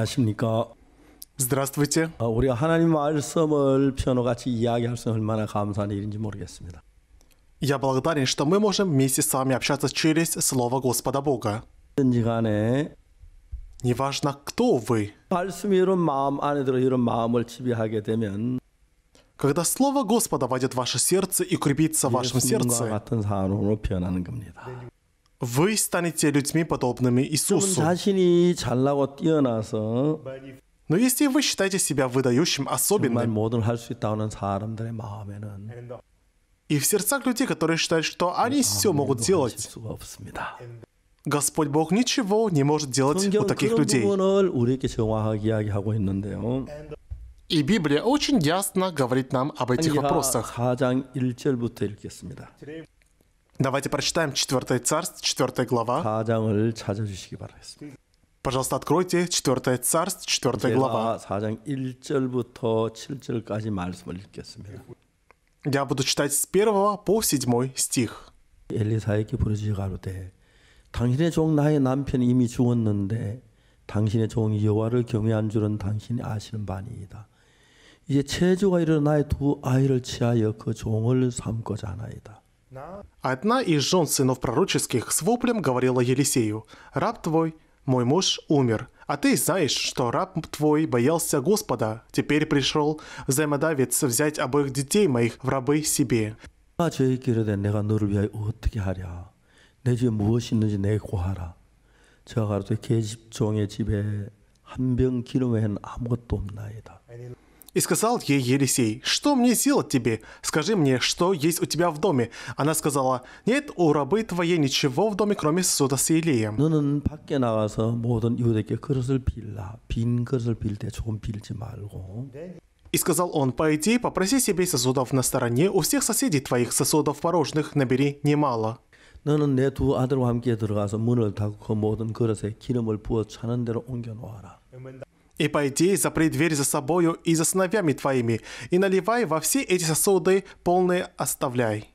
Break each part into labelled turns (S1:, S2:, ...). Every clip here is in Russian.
S1: 안녕하십니까. Здравствуйте. 우리가 하나님 말씀을 피아노같이 이야기할 수 얼마나 감사한 일인지 모르겠습니다.
S2: Я благодарен, что мы можем вместе с вами общаться через Слово Господа Бога.
S1: Неважно, кто вы.
S2: Когда Слово Господа войдет в ваше сердце и укрепится в вашем сердце, вы станете людьми, подобными Иисусу. Но если вы считаете себя выдающим, особенным, и в сердцах людей, которые считают, что они все могут делать, Господь Бог ничего не может делать у таких людей.
S1: И Библия очень
S2: ясно говорит нам об этих вопросах. Давайте прочитаем 4 царств, 4 глава. 시 Пожалуйста, откройте 4 царств, 4 глава.
S1: 4장 1절부터 7절까지 말씀을 읽겠습니다.
S2: Я буду читать с 1 по 7 стих.
S1: 엘리사에게 부르짖어 가로되 당신의 종 나의 남편이 이미 죽었는데 당신의 종 여호와를 경외한 줄은 당신이 아시는 바니이다. 이제 체조가 일어 나의 두 아이를
S2: 취하여 그 종을 삼고자 하나이다. Одна из жен сынов пророческих с воплем говорила Елисею, «Раб твой, мой муж умер, а ты знаешь, что раб твой боялся Господа. Теперь пришел взаимодавец взять обоих детей моих в рабы себе». 내 и сказал ей Елисей, «Что мне сделать тебе? Скажи мне, что есть у тебя в доме?» Она сказала, «Нет у рабы твоей ничего в доме, кроме суда с Елеем». И сказал он, «Пойди, попроси себе сосудов на стороне, у всех соседей твоих сосудов порожных набери немало». 너는
S1: 내두 아들과 함께 들어가서 문을 닫고 모든 그릇에 기름을 부어 차는 대로 옮겨 놓아라
S2: и пойди, запри дверь за собою и за сыновьями твоими, и наливай во все эти сосуды, полные оставляй».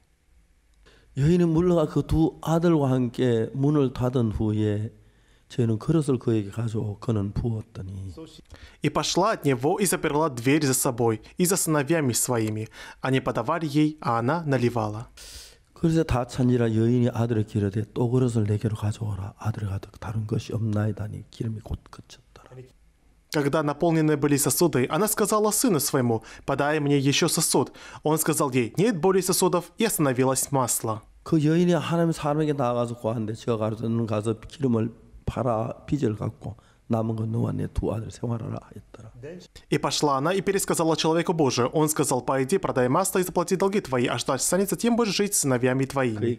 S1: 여인은 물러가 그두 아들과 함께 문을 닫은 후에 저희는 그릇을 그에게 가져오 그는 부었더니
S2: И пошла от него и заперла дверь за собой и за сыновьями своими. Они подавали ей, а она наливала. 그래서 다 찬지라 여인이 아들을 기르되
S1: 또 그릇을 내게로 가져오라 아들이 가득 다른 것이 없나이다니 기름이 곧 그쳤다.
S2: Когда наполнены были сосуды, она сказала сыну своему, «Подай мне еще сосуд». Он сказал ей, «Нет более сосудов», и остановилось масло.
S1: 그 하나님 사람에게 나아가서 구한데 제가 가서 가서 기름을 팔아 빚을 갖고
S2: и пошла она и пересказала человеку Божию. Он сказал, пойди, продай масло и заплати долги твои, а что останется, тем будешь жить с сыновьями твоими.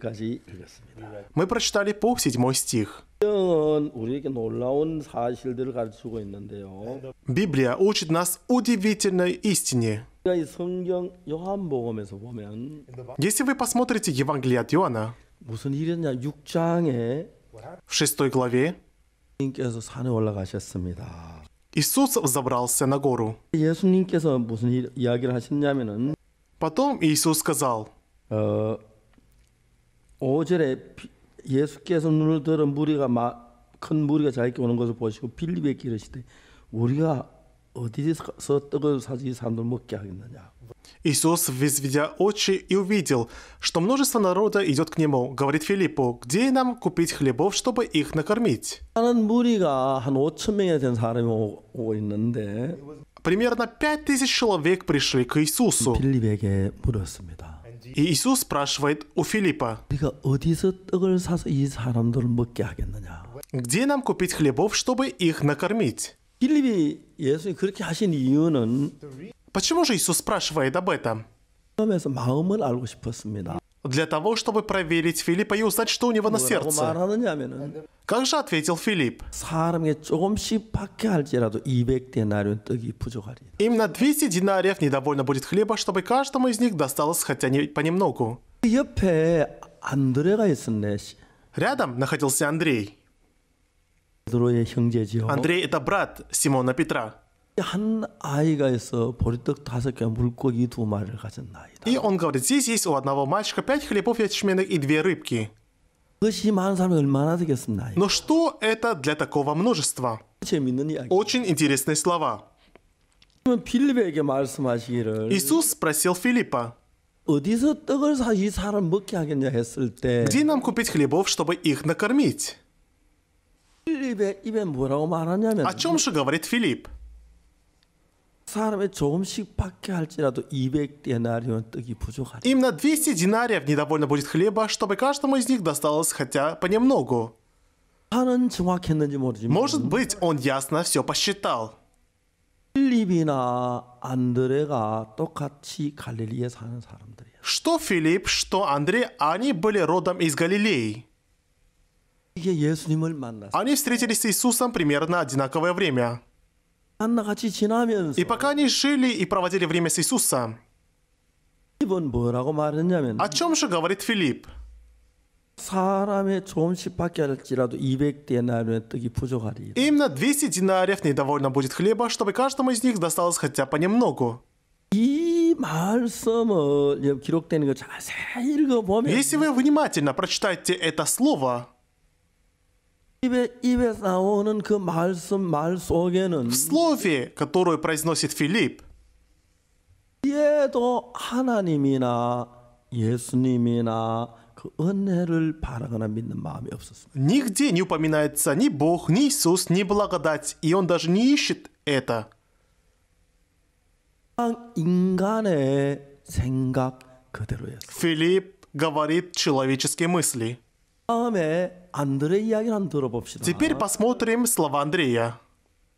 S2: Мы прочитали по 7 стих.
S1: Библия
S2: учит нас удивительной истине.
S1: Если
S2: вы посмотрите Евангелие от Иоанна, в шестой главе 예수님께서 산에 올라가셨습니다. и и с з о б р а л с я на гору. 예수님께서 무슨 이야기를 하셨냐면은 Потом Иисус сказал. 어, 5절에
S1: 예수께서 눈을 들어 무리가 마, 큰 무리가 자기께 오는 것을 보시고 빌립에게 이르시되
S2: 우리가 어디서 떡을 사지 사람들 먹게 하겠느냐. Иисус возведя очи и увидел, что множество народа идет к нему, говорит Филиппу, где нам купить хлебов, чтобы их накормить? Примерно пять тысяч человек пришли к Иисусу. И Иисус спрашивает у Филиппа, где нам купить хлебов, чтобы их накормить? Почему же Иисус спрашивает об этом? Для того, чтобы проверить Филиппа и узнать, что у него на сердце. Как же ответил Филипп? Им на 200 динариев недовольно будет хлеба, чтобы каждому из них досталось хотя не понемногу. Рядом находился Андрей. Андрей – это брат Симона Петра.
S1: 한 아이가 있어 보리떡 다섯 개 물고기 두 마리를
S2: 가졌나이다. И он говорит, здесь есть у одного мальчика пять хлебов ячменных и две рыбки.
S1: 그것이 많은 사람이 얼마나 되겠습니까?
S2: Но что это для такого множества? Очень интересные слова. 빌립에게 말씀하시기를 Иисус спросил Филиппа, 어디서 떡을 사이 사람 먹게 하겠냐 했을 때 Где нам купить хлебов, чтобы их накормить? Филипп의 입에 뭐라고 말하냐면
S1: О чем же говорит
S2: Филипп? 사람의 조금씩밖에 할지라도 200데나리온 떡이 부족하리. Им на 200 динариев недовольно будет хлеба, чтобы каждому из них досталось хотя понемногу. Может быть, он ясно все посчитал.
S1: 필립이나 안드레가 똑같이 갈릴리에
S2: 사는 사람들이야. Что Филипп, что Андрей, они были родом из Галилеи. Они встретились с Иисусом примерно одинаковое время. И пока они жили и проводили время с Иисусом,
S1: о
S2: чем же говорит Филипп?
S1: Именно 200 динариев недовольно
S2: будет хлеба, чтобы каждому из них досталось хотя бы немного. Если вы внимательно прочитаете это слово, в слове, которое произносит Филипп, 뒤에도
S1: 하나님이나 예수님이나 그
S2: Нигде не упоминается ни Бог, ни Иисус, ни благодать, и он даже не ищет это.
S1: Филипп
S2: говорит человеческие мысли. 다음에 안드레 이야기를 한번 Теперь посмотрим слова Андрея.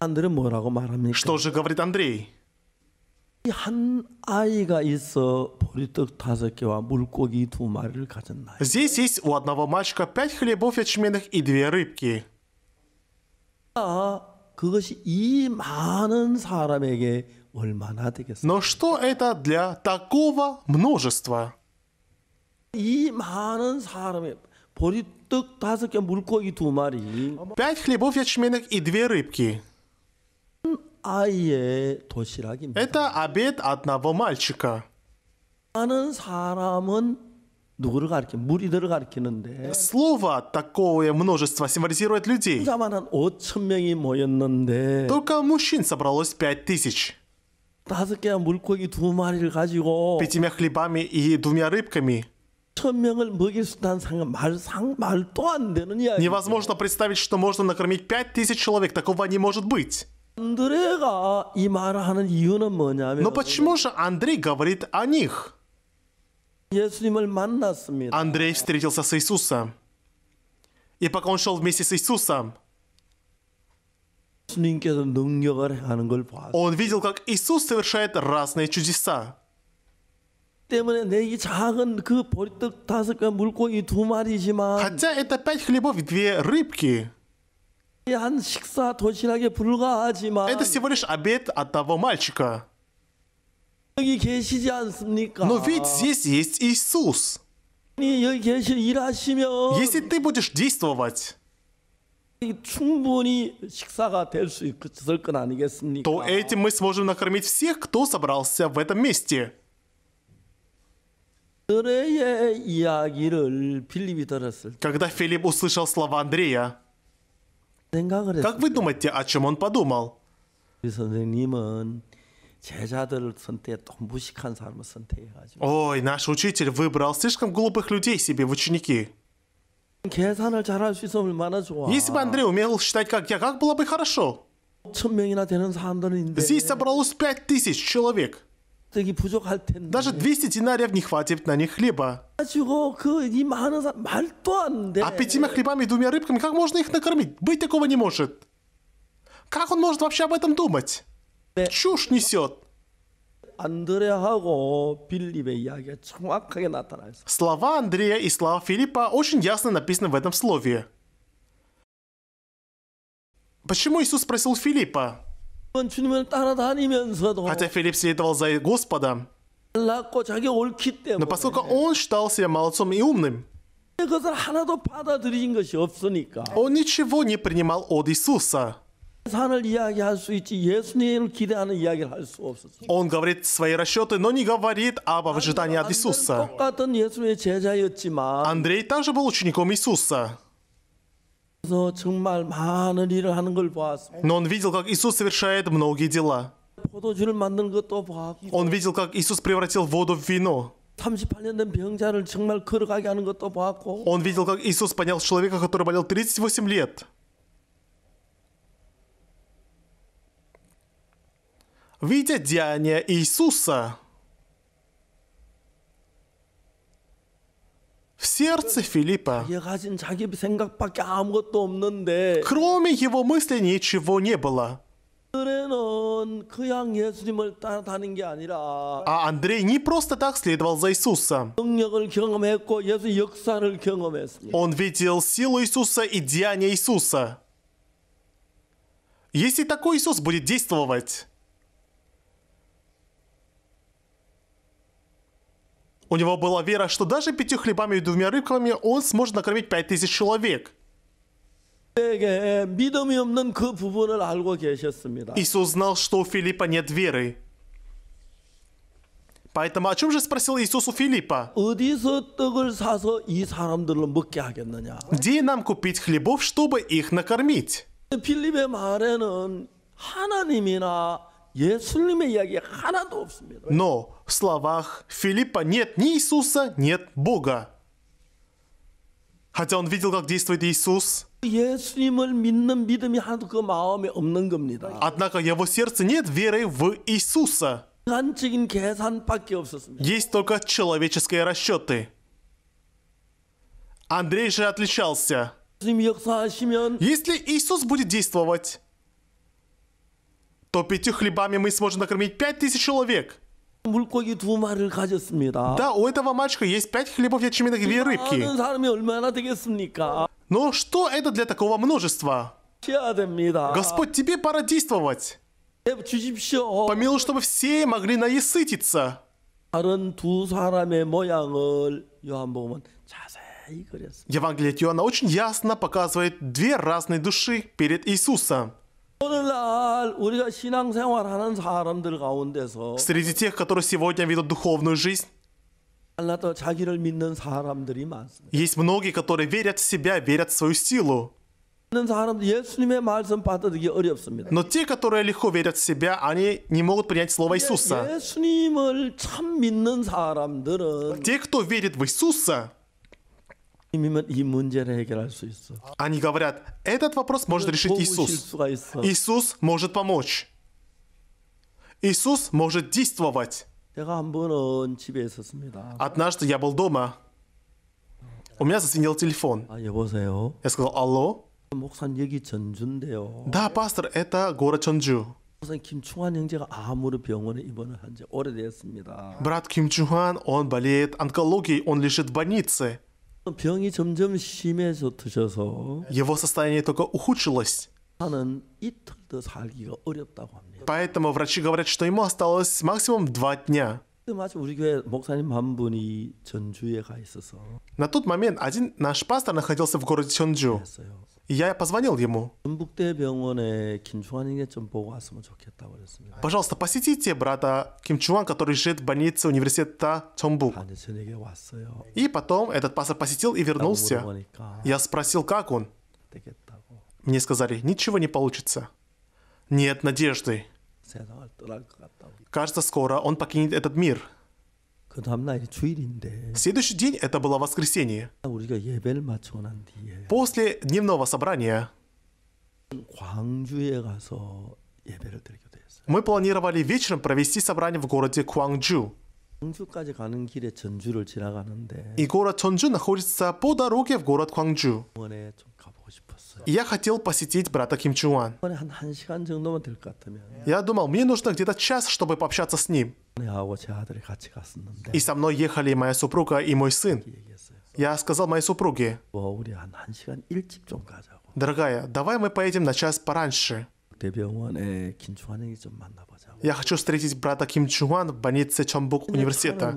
S2: 안드레
S1: 뭐라고 말합니까? Что
S2: же говорит Андрей?
S1: 한 아이가 있어 보리떡 다섯 개와 물고기 두
S2: Здесь есть у одного мальчика пять хлебов ячменных и две рыбки. 아, 그것이 이 많은 사람에게 얼마나 되겠어요? Но что это для такого множества? 이 많은 사람의 보리떡 다섯 개, 물고기 두 마리. Пять хлебов ячменных и две рыбки. 아이의 도시락입니다. Это обед одного мальчика.
S1: 많은 사람은 누구를 가리키? 무리들을 가리키는데. Слово
S2: такое множество символизирует людей. 혼자만 5천 명이 모였는데. Только мужчин собралось 5000.
S1: 다섯 개의 물고기 두 마리를 가지고. пятьмя
S2: хлебами и двумя рыбками. Невозможно представить, что можно накормить пять тысяч человек. Такого не может быть. Но почему же Андрей говорит о них? Андрей встретился с Иисусом. И пока он шел вместе с Иисусом, он видел, как Иисус совершает разные чудеса.
S1: 때문에 내이 작은 그 보리떡 다섯 개 물고기 두 마리지만 Хотя это
S2: пять хлебов две рыбки. 한 식사 도시락에 불과하지만 Это всего лишь обед одного мальчика. 여기 계시지 않습니까?
S1: Но ведь здесь есть Иисус. 여기 계시 일하시면 Если ты будешь
S2: действовать, 충분히 식사가 될수 있을 건 아니겠습니까? то этим мы сможем накормить всех, кто собрался в этом месте. Когда Филипп услышал слова Андрея, как вы думаете, о чем он подумал? Ой, наш учитель выбрал слишком глупых людей себе в ученики. Если бы Андрей умел считать, как я, как было бы хорошо.
S1: Здесь
S2: собралось пять тысяч человек. Даже 200 динариев не хватит на них хлеба. А пятимя хлебами и двумя рыбками, как можно их накормить? Быть такого не может. Как он может вообще об этом думать? Чушь несет. Слова Андрея и слова Филиппа очень ясно написаны в этом слове. Почему Иисус спросил Филиппа? Хотя Филипп следовал за Господом, но поскольку он считал себя молодцом и умным, 그것을 하나도 Он ничего не принимал от Иисуса. 산을 이야기할 수 Он говорит свои расчеты, но не говорит об ожидании от Иисуса. Андрей также был учеником Иисуса. Но он видел, как Иисус совершает многие дела. Он видел, как Иисус превратил воду в вино. Он видел, как Иисус понял человека, который болел 38 лет. Видя деяния Иисуса, в сердце Филиппа. Кроме его мысли ничего не было. А Андрей не просто так следовал за Иисусом. Он видел силу Иисуса и деяния Иисуса. Если такой Иисус будет действовать, У него была вера, что даже пятью хлебами и двумя рыбками он сможет накормить пять тысяч человек. Иисус знал, что у Филиппа нет веры. Поэтому о чем же спросил Иисус у Филиппа? Где нам купить хлебов, чтобы их накормить? Но в словах Филиппа нет ни Иисуса, нет Бога. Хотя он видел, как действует Иисус. Однако его сердце нет веры в Иисуса. Есть только человеческие расчеты. Андрей же отличался. Если Иисус будет действовать, то пятью хлебами мы сможем накормить пять тысяч человек. Да, у этого мальчика есть пять хлебов и ячменных две рыбки. Но ну, что это для такого множества? Господь, тебе пора действовать. Помилуй, чтобы все могли наесытиться. Евангелие от Иоанна очень ясно показывает две разные души перед Иисусом. Среди тех, которые сегодня ведут духовную жизнь, есть многие, которые верят в себя, верят в свою силу. Но те, которые легко верят в себя, они не могут принять слово Иисуса. Те, кто верит в Иисуса, 이 문제를 해결할 수 있어. Они говорят, этот вопрос может решить Иисус. Иисус может помочь. Иисус может действовать. Однажды я был дома. У меня зазвенел телефон. А я сказал, алло. Да, пастор, это город Чонджу. Брат Ким Чухан, он болеет онкологией, он лежит в больнице. 병이 점점 심해서 드셔서 его состояние только ухудшилось. 하는 이틀 살기가 어렵다고 합니다. Поэтому врачи говорят, что ему осталось максимум два дня. 마침 우리 교회 목사님 한 분이 전주에 가 있어서. На тот момент один наш пастор находился в городе Чонджу я позвонил ему. Пожалуйста, посетите брата Ким Чуан, который живет в больнице университета Чонбук. И потом этот пастор посетил и вернулся. Я спросил, как он. Мне сказали, ничего не получится. Нет надежды. Кажется, скоро он покинет этот мир. Следующий день это было воскресенье. После дневного собрания мы планировали вечером провести собрание в городе Квангджу. И город Чонджу находится по дороге в город Квангджу я хотел посетить брата Ким Чуан. Я думал, мне нужно где-то час, чтобы пообщаться с ним. И со мной ехали моя супруга и мой сын. Я сказал моей супруге, «Дорогая, давай мы поедем на час пораньше». Я хочу встретить брата Ким Чуан в больнице Чонбук университета.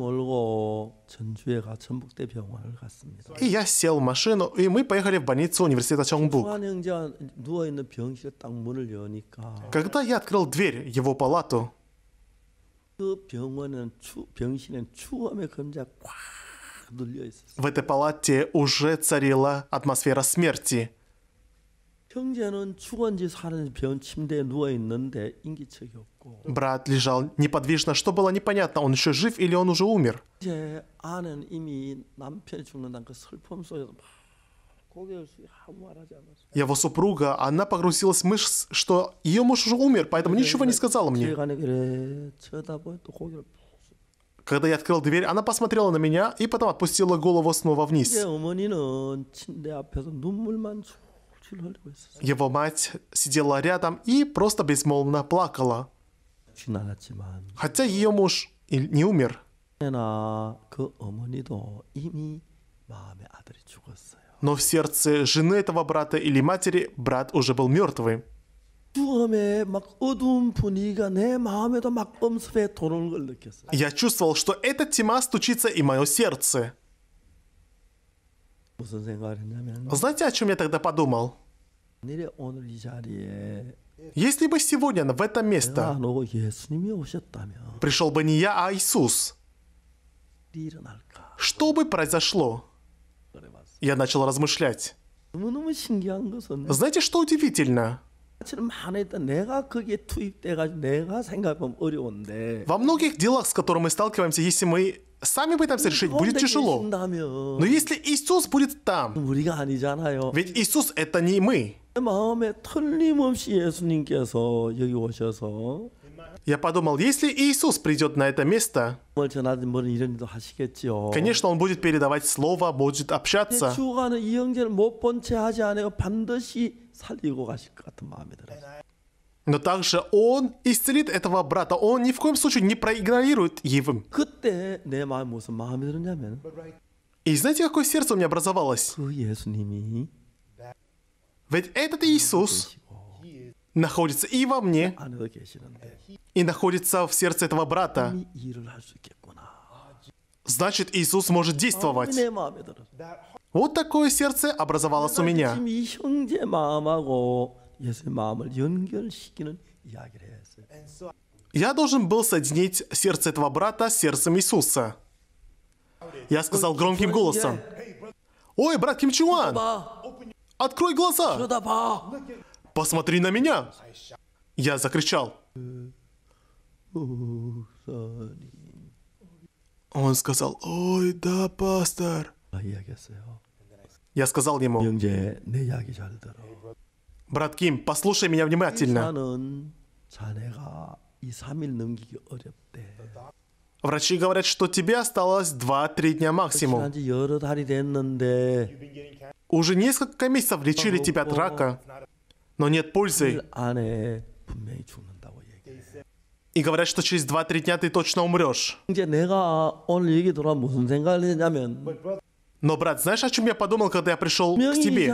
S2: И я сел в машину, и мы поехали в больницу университета Чонбук. Когда я открыл
S1: дверь его палату, в
S2: этой палате уже царила атмосфера смерти. Брат лежал неподвижно. Что было непонятно, он еще жив или он уже умер? Его супруга, она погрузилась в мышц, что ее муж уже умер, поэтому ничего не сказала мне. Когда я открыл дверь, она посмотрела на меня и потом отпустила голову снова вниз. Его мать сидела рядом и просто безмолвно плакала. Хотя ее муж и не умер. Но в сердце жены этого брата или матери брат уже был мертвый. Я чувствовал, что эта тема стучится и мое сердце. Знаете, о чем я тогда подумал? Если бы сегодня в это место пришел бы не я, а Иисус, что бы произошло? Я начал размышлять.
S1: Ну, ну, Знаете,
S2: что удивительно? Во многих делах, с которыми мы сталкиваемся, если мы сами пытаемся решить, ну, будет тяжело. Но если Иисус будет там, ведь Иисус
S1: это не мы. 마음에 틀림없이 예수님께서 여기 오셔서
S2: Я подумал, если Иисус придет на это место, конечно, Он будет передавать Слово, будет общаться. Но также Он исцелит этого брата. Он ни в коем случае не проигнорирует его. И знаете, какое сердце у меня образовалось? Ведь этот Иисус находится и во мне, и находится в сердце этого брата. Значит, Иисус может действовать. Вот такое сердце образовалось у меня. Я должен был соединить сердце этого брата с сердцем Иисуса. Я сказал громким голосом, «Ой, брат Ким Чуан!" Открой глаза! Посмотри на меня! Я закричал. Он сказал, ой, да, пастор. Я сказал ему, брат Ким, послушай меня внимательно. Врачи говорят, что тебе осталось 2-3 дня максимум.
S1: Уже несколько месяцев лечили тебя от рака,
S2: но нет пользы. А и говорят, что через 2-3 дня ты точно умрешь. Но, брат, знаешь, о чем я подумал, когда я пришел к тебе?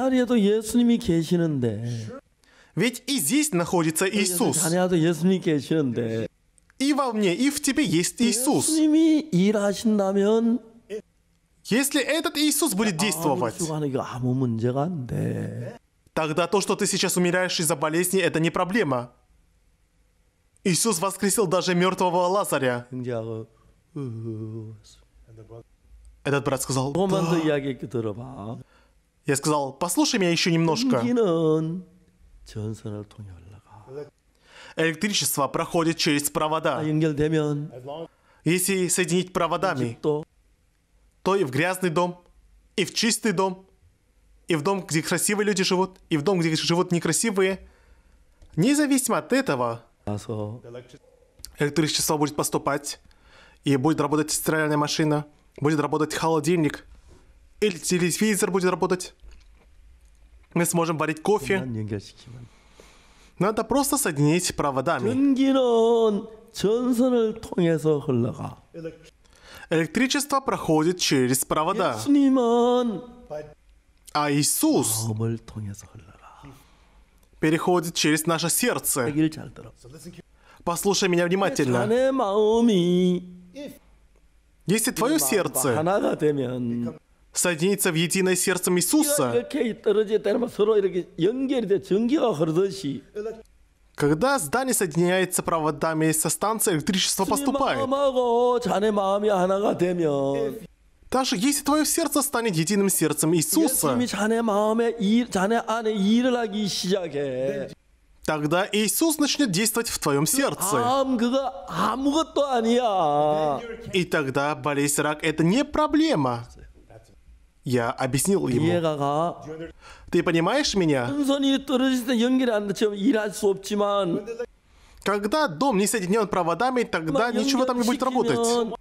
S2: Ведь и здесь находится Иисус.
S1: И во мне, и в тебе есть Иисус.
S2: Если этот Иисус будет действовать, тогда то, что ты сейчас умираешь из-за болезни, это не проблема. Иисус воскресил даже мертвого Лазаря. Этот брат сказал, да. Я сказал, послушай меня еще немножко электричество проходит через провода. Если соединить проводами, то и в грязный дом, и в чистый дом, и в дом, где красивые люди живут, и в дом, где живут некрасивые. Независимо от этого, электричество будет поступать, и будет работать стиральная машина, будет работать холодильник, или телевизор будет работать. Мы сможем варить кофе. Надо просто соединить проводами. Электричество проходит через провода. А Иисус переходит через наше сердце. Послушай меня внимательно. Если твое сердце соединиться в единое сердце Иисуса. Когда здание соединяется проводами со станции, электричество поступает. Даже если твое сердце станет единым сердцем Иисуса, тогда Иисус начнет действовать в твоем сердце. И тогда болезнь рак – это не проблема. Я объяснил ему. Ты понимаешь меня? Когда дом не соединен проводами, тогда ничего там не будет работать.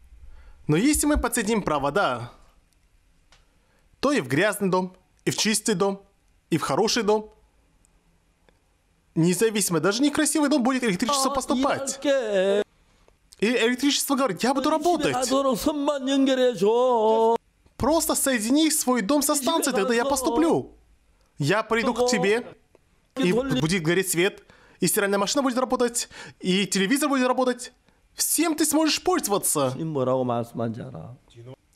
S2: Но если мы подсоединим провода, то и в грязный дом, и в чистый дом, и в хороший дом, независимо, даже некрасивый дом будет электричество а, поступать. И электричество говорит, я буду работать. Просто соедини свой дом со станцией, тогда я поступлю. Я приду к тебе, и будет гореть свет, и стиральная машина будет работать, и телевизор будет работать. Всем ты сможешь пользоваться.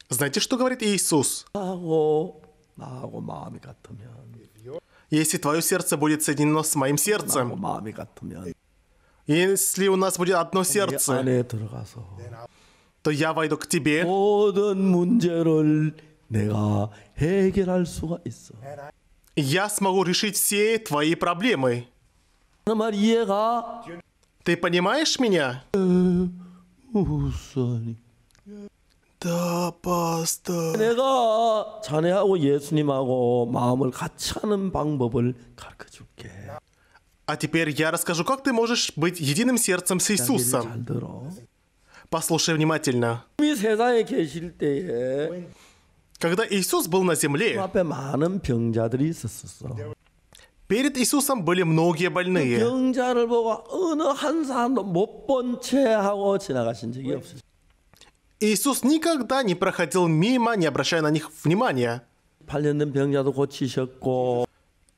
S2: Знаете, что говорит Иисус? Если твое сердце будет соединено с моим сердцем, если у нас будет одно сердце, то я войду к тебе. Я смогу решить все твои проблемы. Ты понимаешь меня? Да, пастор. А теперь я расскажу, как ты можешь быть единым сердцем с Иисусом. Послушай внимательно. Когда Иисус был на земле,
S1: перед Иисусом были многие больные. Иисус никогда не
S2: проходил мимо, не обращая на них внимания.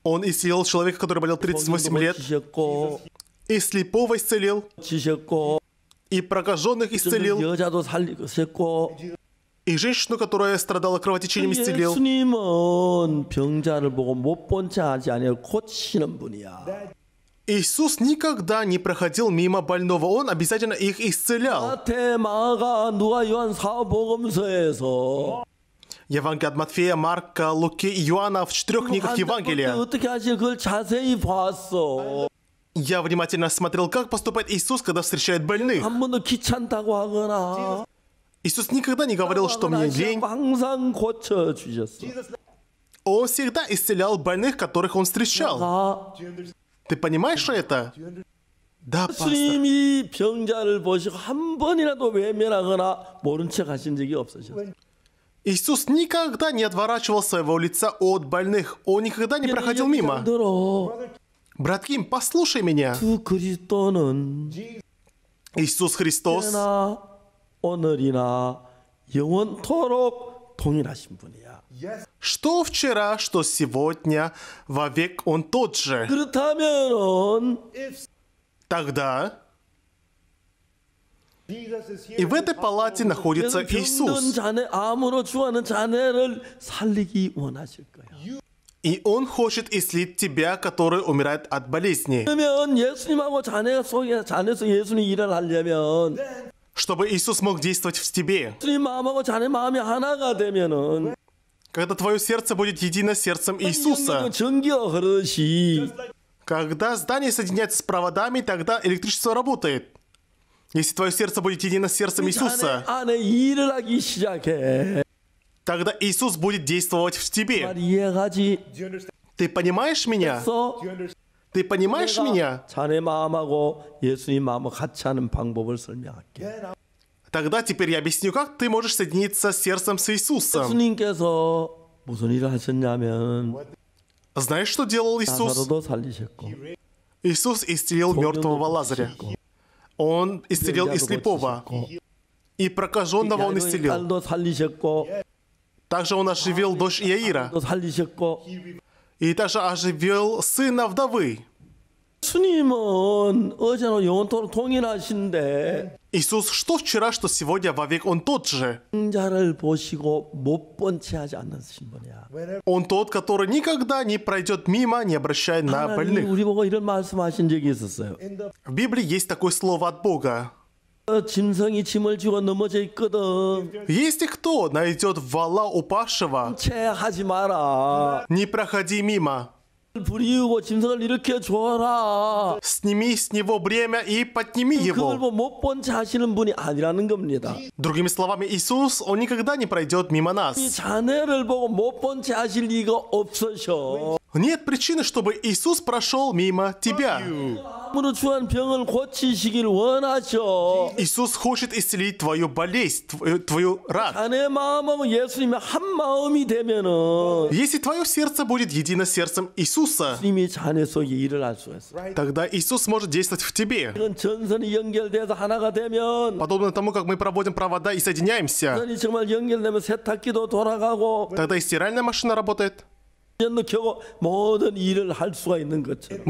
S2: Он исцелил человека, который болел 38 лет. И слепого исцелил и прокаженных исцелил, и женщину, которая страдала кровотечением, исцелил. Иисус никогда не проходил мимо больного, Он обязательно их исцелял. Евангелие от Матфея, Марка, Луки и Иоанна в четырех книгах Евангелия. Я внимательно смотрел, как поступает Иисус, когда встречает больных. Иисус никогда не говорил, что мне лень. Он всегда исцелял больных, которых он встречал. Ты понимаешь это? Да, пастор. Иисус никогда не отворачивал своего лица от больных. Он никогда не проходил мимо. Братким, послушай меня. Иисус Христос что вчера, что сегодня, вовек Он тот же. Тогда
S1: и в этой палате находится Иисус.
S2: И он хочет исцелить тебя, который умирает от болезни. Чтобы Иисус мог действовать в тебе. Когда твое сердце будет едино сердцем Иисуса. Когда здание соединяется с проводами, тогда электричество работает. Если твое сердце будет едино сердцем Иисуса, тогда Иисус будет действовать в тебе. Ты понимаешь меня? Ты понимаешь меня? Тогда теперь я объясню, как ты можешь соединиться с сердцем с Иисусом. Знаешь, что делал Иисус? Иисус исцелил мертвого Лазаря. Он исцелил и слепого. И прокаженного он исцелил. Также он оживил дочь Яира, И также оживил сына вдовы. Иисус, что вчера, что сегодня, вовек Он тот же. Он тот, который никогда не пройдет мимо, не обращая на больных. В Библии есть такое слово от Бога. 짐승이 짐을 지고 넘어져 있거든. Если кто найдет вала упавшего, 채하지 마라. Не проходи мимо. 부리우고 짐승을 일으켜 줘라. Сними с него бремя и подними его. 그걸 못본 자시는 분이 아니라는 겁니다. Другими словами, Иисус, Он никогда не пройдет мимо нас. 이 자네를 보고 못본 자실 리가 없으셔. Нет причины, чтобы Иисус прошел мимо тебя. Иисус хочет исцелить твою болезнь, э, твою рак. Если твое сердце будет едино сердцем Иисуса, тогда Иисус может действовать в тебе. Подобно тому, как мы проводим провода и соединяемся, тогда и стиральная машина работает. Мы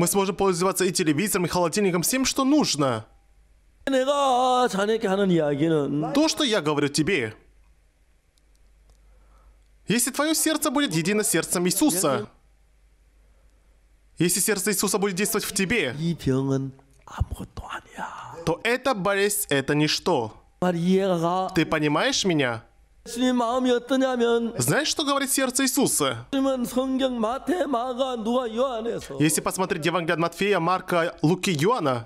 S2: сможем пользоваться и телевизором, и холодильником, всем, что нужно. То, что я говорю тебе. Если твое сердце будет едино сердцем Иисуса, если сердце Иисуса будет действовать в тебе, то эта болезнь — это ничто. Ты понимаешь меня?
S1: Знаешь,
S2: что говорит сердце Иисуса? Если посмотреть Евангелие от Матфея, Марка, Луки, Иоанна,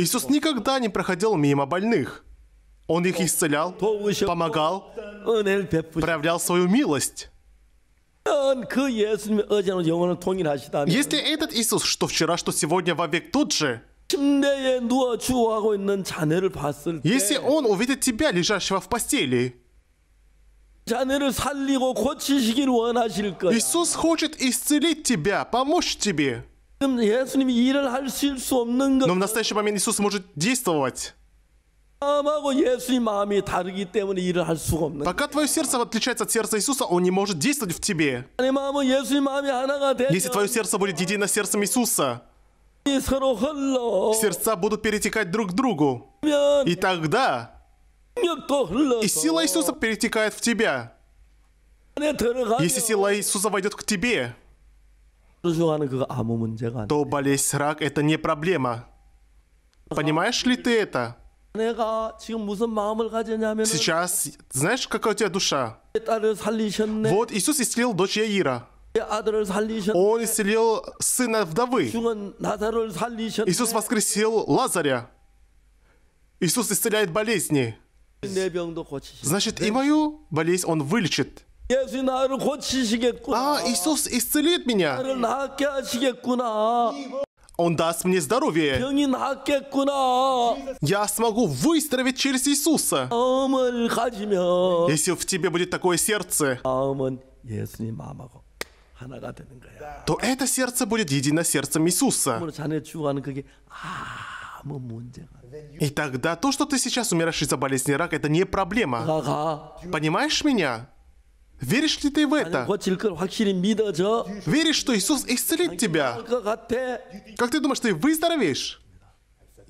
S2: Иисус никогда не проходил мимо больных. Он их исцелял, помогал, проявлял свою милость. Если этот Иисус, что вчера, что сегодня, вовек тут же,
S1: 침대에 누워 추워하고 있는 자네를 봤을 때 Если
S2: он увидит
S1: тебя, лежащего
S2: в постели, 자네를 살리고 고치시길 원하실 거야. Иисус хочет исцелить тебя, помочь тебе. 지금 예수님이 일을 하실 수 없는 Но в настоящий момент Иисус может действовать. 마음하고 예수님 마음이 다르기 때문에 일을 할 수가 없는 Пока твое сердце отличается от сердца Иисуса, Он не может действовать в тебе. 내 마음은 예수님 마음이 하나가 되면 Если твое сердце будет едино сердцем Иисуса, Сердца будут перетекать друг к другу. И тогда... И сила Иисуса перетекает в тебя. Если сила Иисуса войдет к тебе, «А, то болезнь рак – это не проблема. Понимаешь ли ты это? Сейчас, знаешь, какая у тебя душа? Вот Иисус исцелил дочь Яира. Он исцелил сына вдовы. Иисус воскресил Лазаря. Иисус исцеляет болезни. Значит, и мою болезнь Он вылечит. А, Иисус исцелит меня. Он даст мне здоровье. Я смогу выздороветь через Иисуса. Если в тебе будет такое сердце то это сердце будет едино сердцем Иисуса. И тогда то, что ты сейчас умираешь из-за болезни рака, это не проблема. Понимаешь меня? Веришь ли ты в это? Веришь, что Иисус исцелит тебя? Как ты думаешь, ты выздоровеешь?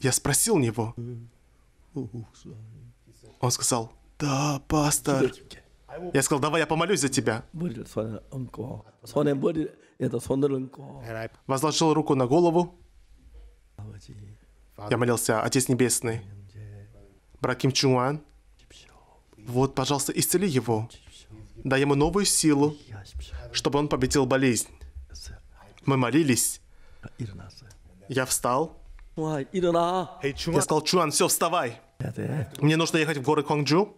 S2: Я спросил него. Он сказал, да, пастор, я сказал, давай я помолюсь за тебя. Возложил руку на голову. Я молился, Отец Небесный, брат Ким Чуан, вот, пожалуйста, исцели его. Дай ему новую силу, чтобы он победил болезнь. Мы молились. Я встал. Я сказал, Чуан, все, вставай. Мне нужно ехать в горы Квангджу.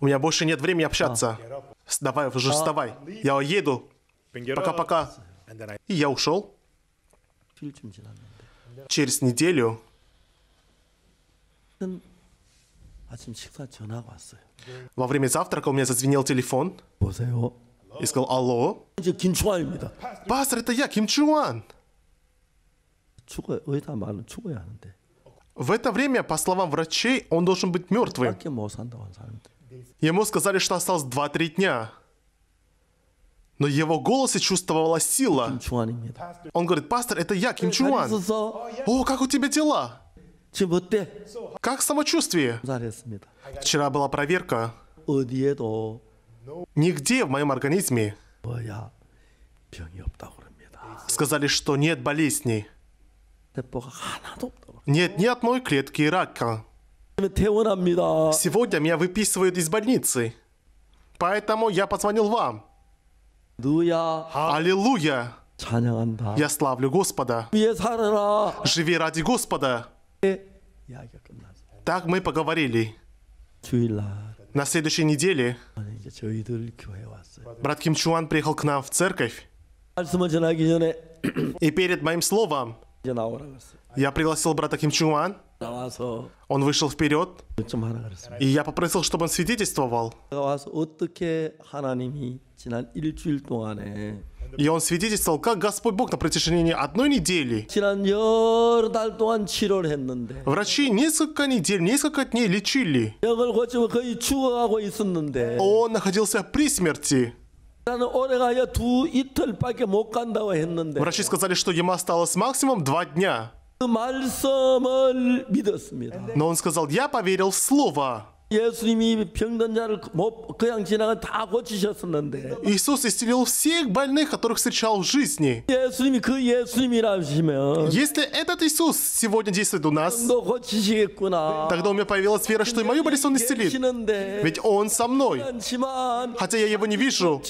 S2: У меня больше нет времени общаться. А. Давай уже а. вставай. Я еду. Пока-пока. И я ушел. Через неделю во время завтрака у меня зазвенел телефон и сказал «Алло?» «Пастор, это я, Ким Чуан!» а В это время, по словам врачей, он должен быть мертвым. Ему сказали, что осталось 2-3 дня. Но его голосе чувствовала сила. Он говорит, пастор, это я, Ким э, Чуан. О, как у тебя дела? Как самочувствие? Вчера была проверка. Нигде в моем организме сказали, что нет болезней. А нет ни одной клетки рака. Сегодня меня выписывают из больницы. Поэтому я позвонил вам. Аллилуйя! Я славлю Господа. Живи ради Господа. Э, так мы поговорили. На следующей неделе брат Ким Чуан приехал к нам в церковь. И перед моим словом я пригласил брата Ким Чуман. Он вышел вперед. И я попросил, чтобы он свидетельствовал. И он свидетельствовал, как Господь Бог на протяжении одной недели. Врачи несколько недель, несколько дней лечили. Он находился при смерти. Врачи сказали, что ему осталось максимум два дня.
S1: Но он
S2: сказал, я поверил в
S1: Слово. Иисус
S2: исцелил всех больных, которых встречал в жизни. Если этот Иисус сегодня действует у нас, тогда у меня появилась вера, что и мою болезнь Он исцелит. Ведь Он со мной. Хотя я Его не вижу,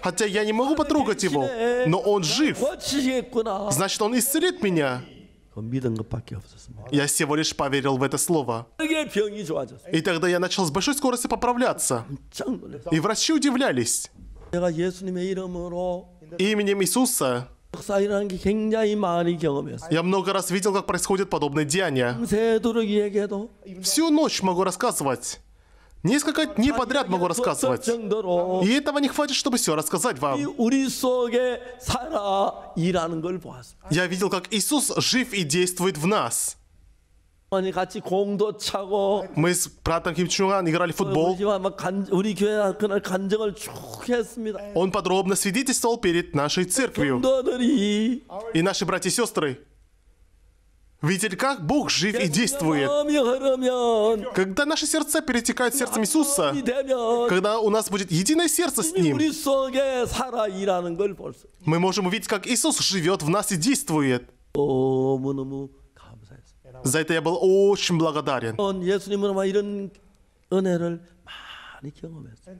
S2: хотя я не могу потрогать Его, но Он жив. Значит, Он исцелит меня. Я всего лишь поверил в это слово. И тогда я начал с большой скоростью поправляться. И врачи удивлялись. Именем Иисуса я много раз видел, как происходят подобные деяния. Всю ночь могу рассказывать. Несколько дней подряд могу рассказывать. И этого не хватит, чтобы все рассказать вам. Я видел, как Иисус жив и действует в нас. Мы с братом Ким Чунган играли в футбол. Он подробно свидетельствовал перед нашей церковью. И наши братья и сестры Видите как Бог жив и действует. Когда наши сердца перетекают сердцем Иисуса, когда у нас будет единое сердце с Ним, мы можем увидеть, как Иисус живет в нас и действует. За это я был очень благодарен.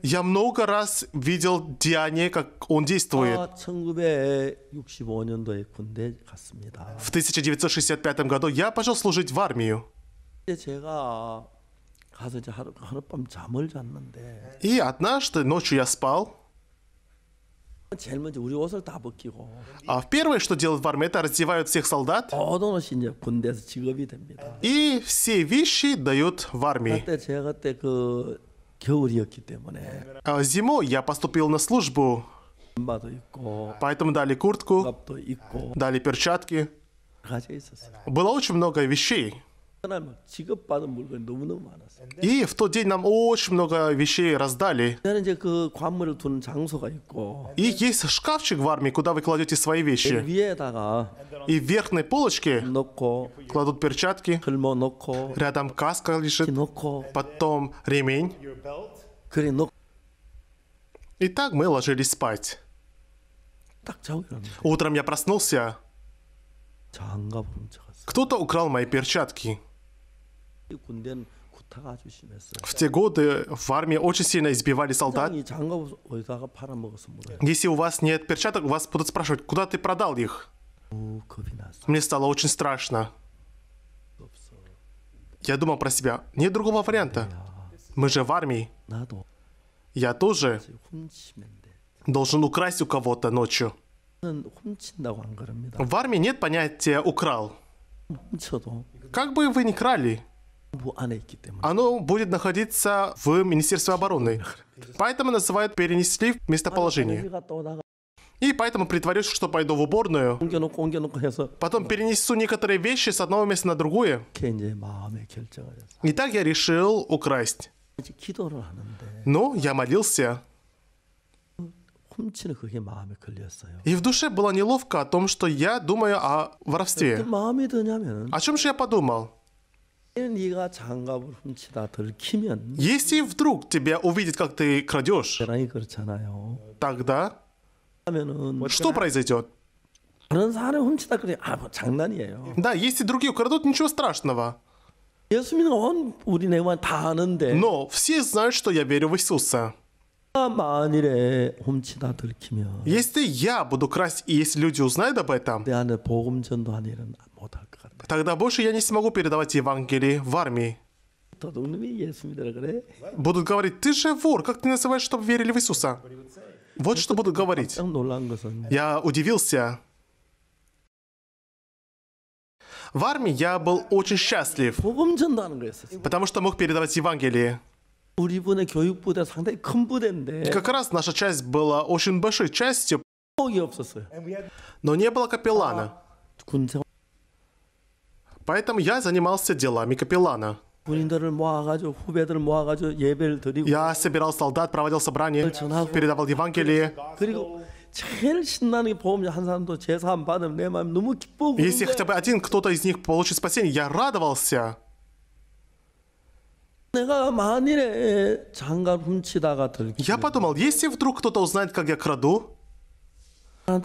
S2: Я много раз видел Диане, как он действует. А, в 1965 году я пошел служить в армию. И однажды ночью я спал. А в первое, что делают в армии, это раздевают всех солдат. И все вещи дают в армии. А а, зимой я поступил на службу, поэтому дали куртку, дали перчатки. Было очень много вещей. И в тот день нам очень много вещей раздали. И есть шкафчик в армии, куда вы кладете свои вещи. И в верхней полочке кладут перчатки, рядом каска лежит, потом ремень. И так мы ложились спать. Утром я проснулся. Кто-то украл мои перчатки. В те годы в армии очень сильно избивали солдат. Если у вас нет перчаток, вас будут спрашивать, куда ты продал их? Мне стало очень страшно. Я думал про себя. Нет другого варианта. Мы же в армии. Я тоже должен украсть у кого-то ночью. В армии нет понятия «украл». Как бы вы ни крали, оно будет находиться в Министерстве обороны. Поэтому называют перенесли в местоположение. И поэтому притворюсь, что пойду в уборную. Потом перенесу некоторые вещи с одного места на другое. И так я решил украсть. Но ну, я молился. И в душе было неловко о том, что я думаю о воровстве.
S1: О
S2: чем же я подумал? Если вдруг тебя увидят, как ты крадешь, тогда что произойдет? Да, если другие украдут, ничего страшного. Но все знают, что я верю в Иисуса. Если я буду красть, и если люди узнают об этом, Тогда больше я не смогу передавать Евангелие в армии. Будут говорить, ты же вор, как ты называешь, чтобы верили в Иисуса? Вот что будут говорить. Я удивился. В армии я был очень счастлив, потому что мог передавать Евангелие. Как раз наша часть была очень большой частью,
S1: но
S2: не было капеллана. Поэтому я занимался делами капеллана. Я собирал солдат, проводил собрания, передавал Евангелие. Если хотя бы один кто-то из них получит спасение, я радовался. Я подумал, если вдруг кто-то узнает, как я краду, а,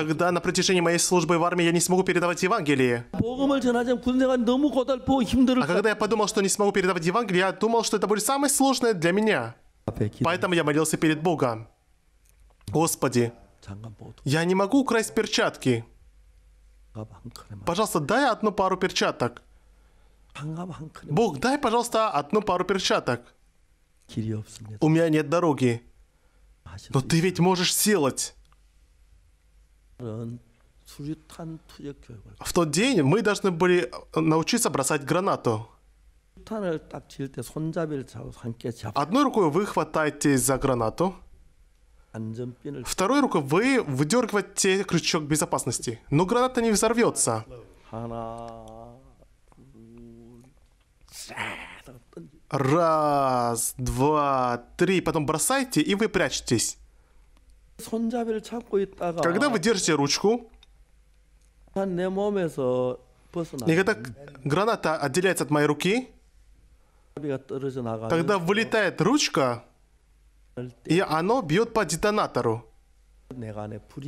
S2: Тогда на протяжении моей службы в армии я не смогу передавать Евангелие. А когда я подумал, что не смогу передавать Евангелие, я думал, что это будет самое сложное для меня. Поэтому я молился перед Богом. Господи, я не могу украсть перчатки. Пожалуйста, дай одну пару перчаток. Бог, дай, пожалуйста, одну пару перчаток. У меня нет дороги. А, но ты ведь можешь сделать. В тот день мы должны были э, научиться бросать гранату. Одной рукой вы хватаетесь за гранату, второй рукой вы выдергиваете крючок безопасности, но граната не взорвется. Раз, два, три. Потом бросайте, и вы прячетесь.
S1: Когда вы держите ручку, и когда
S2: граната отделяется от моей руки, тогда вылетает ручка, и оно бьет по детонатору.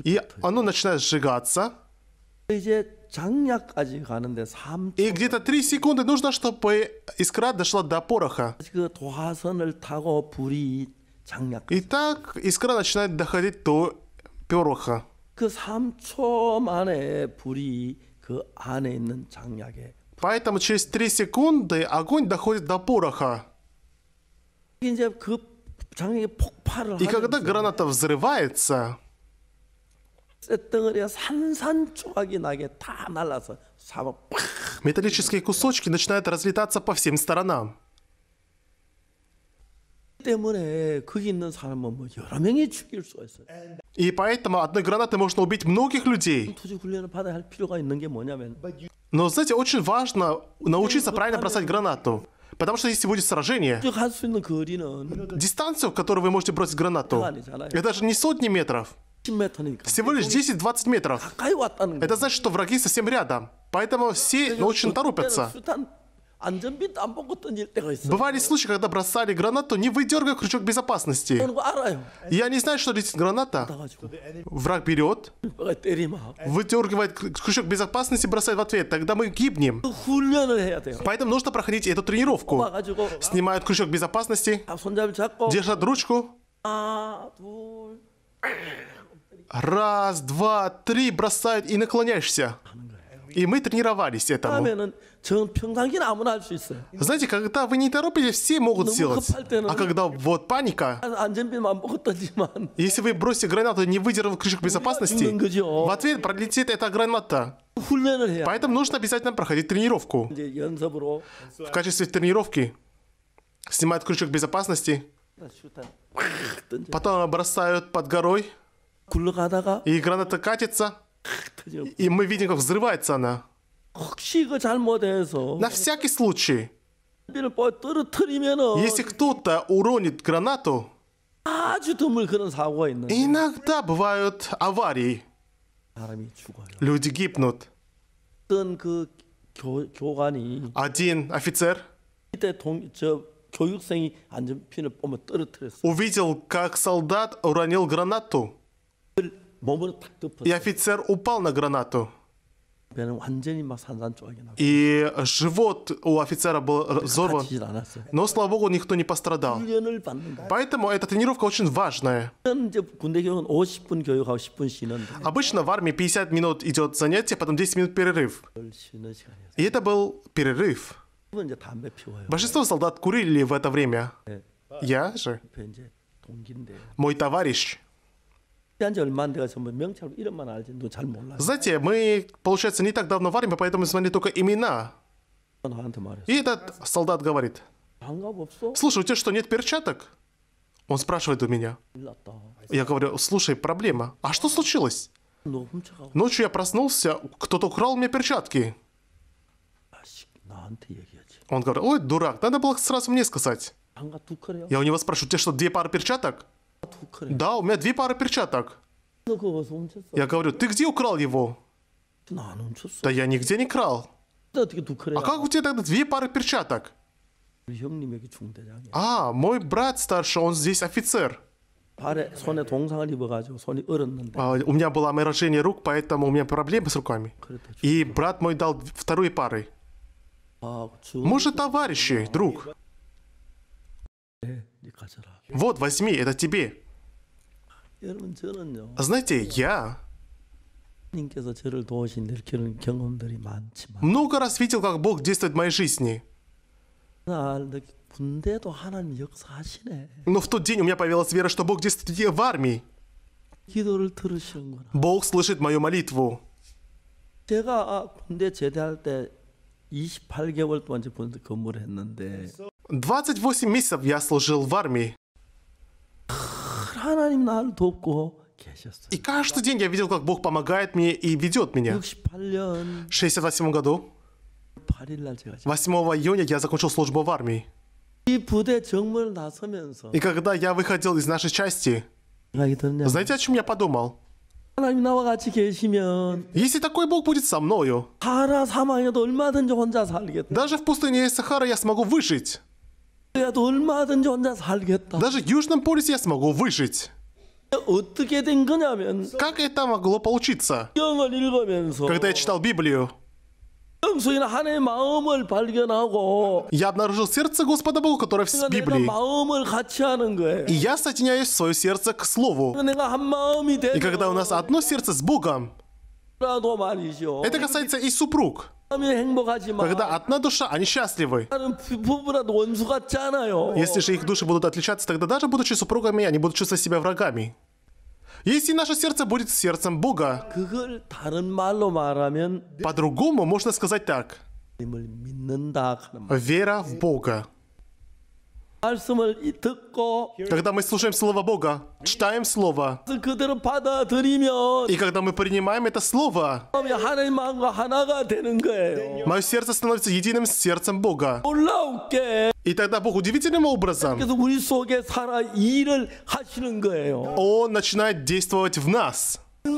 S2: И оно начинает сжигаться. 장약까지 가는데 3초. И где-то 3 секунды нужно, чтобы искра дошла до пороха. 그 도화선을 타고 불이 장약. И искра начинает доходить до пороха. 그 3초 만에 불이 그 안에 있는 장약에. Поэтому через 3 секунды огонь доходит до пороха. 이제 그 장약이 폭발을. И когда граната взрывается.
S1: 쇳덩어리가 산산조각이 나게 다 날라서
S2: Металлические кусочки начинают разлетаться по всем сторонам. И поэтому одной гранатой можно убить многих людей. Но, знаете, очень важно научиться правильно бросать гранату. Потому что если будет сражение, дистанцию, в которую вы можете бросить гранату, это даже не сотни метров. Всего лишь 10-20 метров. Это значит, что враги совсем рядом. Поэтому все очень торопятся. Бывали случаи, когда бросали гранату, не выдергивая крючок безопасности. Я не знаю, что летит граната. Враг берет, выдергивает крючок безопасности, бросает в ответ. Тогда мы гибнем. Ну, Поэтому нужно проходить эту тренировку. А? Снимают крючок безопасности, а держат ручку. А, раз, два, три бросают и наклоняешься. И мы тренировались этому. Знаете, когда вы не торопитесь, все могут ну, сделать. Ну, а ну. когда вот паника, а, а если вы бросите гранату, не выдержав крышек безопасности, в ответ пролетит эта граната. Поэтому нужно обязательно проходить тренировку. В качестве тренировки снимают крючок безопасности, потом бросают под горой, и граната катится, и мы видим, как взрывается она. На всякий случай, если кто-то уронит гранату, иногда бывают аварии. Люди гибнут. Один офицер увидел, как солдат уронил гранату. И офицер упал на гранату. И живот у офицера был разорван. Но, слава богу, никто не пострадал. Поэтому эта тренировка очень важная. Обычно в армии 50 минут идет занятие, потом 10 минут перерыв. И это был перерыв. Большинство солдат курили в это время. Я же. Мой товарищ ну, ну, Знаете, мы, получается, не так давно в армии, поэтому знали только имена. Ну, и этот солдат говорит, «Слушай, у тебя что, нет перчаток?» Он спрашивает у меня. Я говорю, «Слушай, проблема. А что случилось?» Ночью я проснулся, кто-то украл мне перчатки. Он говорит, «Ой, дурак, надо было сразу мне сказать». Я у него спрашиваю, «У тебя что, две пары перчаток?» Да, у меня две пары перчаток.
S1: Ну, я говорю, ты
S2: где украл его? Ну, да я нигде не крал. А как у тебя тогда две пары перчаток? А, мой брат старше, он здесь офицер. А, у меня было оморожение рук, поэтому у меня проблемы с руками. И брат мой дал второй пары. Может, товарищи, друг? Вот, возьми, это тебе. А знаете, я много раз видел, как Бог действует в моей жизни. Но в тот день у меня появилась вера, что Бог действует в армии. Бог слышит мою молитву. 제가 군대
S1: 제대할 때 28개월
S2: месяцев я служил в армии. И каждый день я видел, как Бог помогает мне и ведет меня.
S1: 68년
S2: 68 году
S1: 8
S2: июня я закончил службу в армии.
S1: И
S2: когда я выходил из нашей части, знаете, о чем я подумал? Если такой Бог будет со мною, даже в пустыне Сахара я смогу выжить. Даже в Южном полюсе я смогу выжить. Как это могло получиться? Когда я читал Библию, я обнаружил сердце Господа Бога, которое в Библии. И я соединяюсь свое сердце к Слову.
S1: И
S2: когда у нас одно сердце с Богом,
S1: это
S2: касается и супруг. Когда одна душа, они счастливы. Если же их души будут отличаться, тогда даже будучи супругами, они будут чувствовать себя врагами если наше сердце будет сердцем Бога. По-другому можно сказать так. Вера в Бога. Когда мы слушаем Слово Бога, читаем Слово, и когда мы принимаем это Слово, мое сердце становится единым с сердцем Бога. И тогда Бог удивительным образом Он начинает действовать в нас. Вы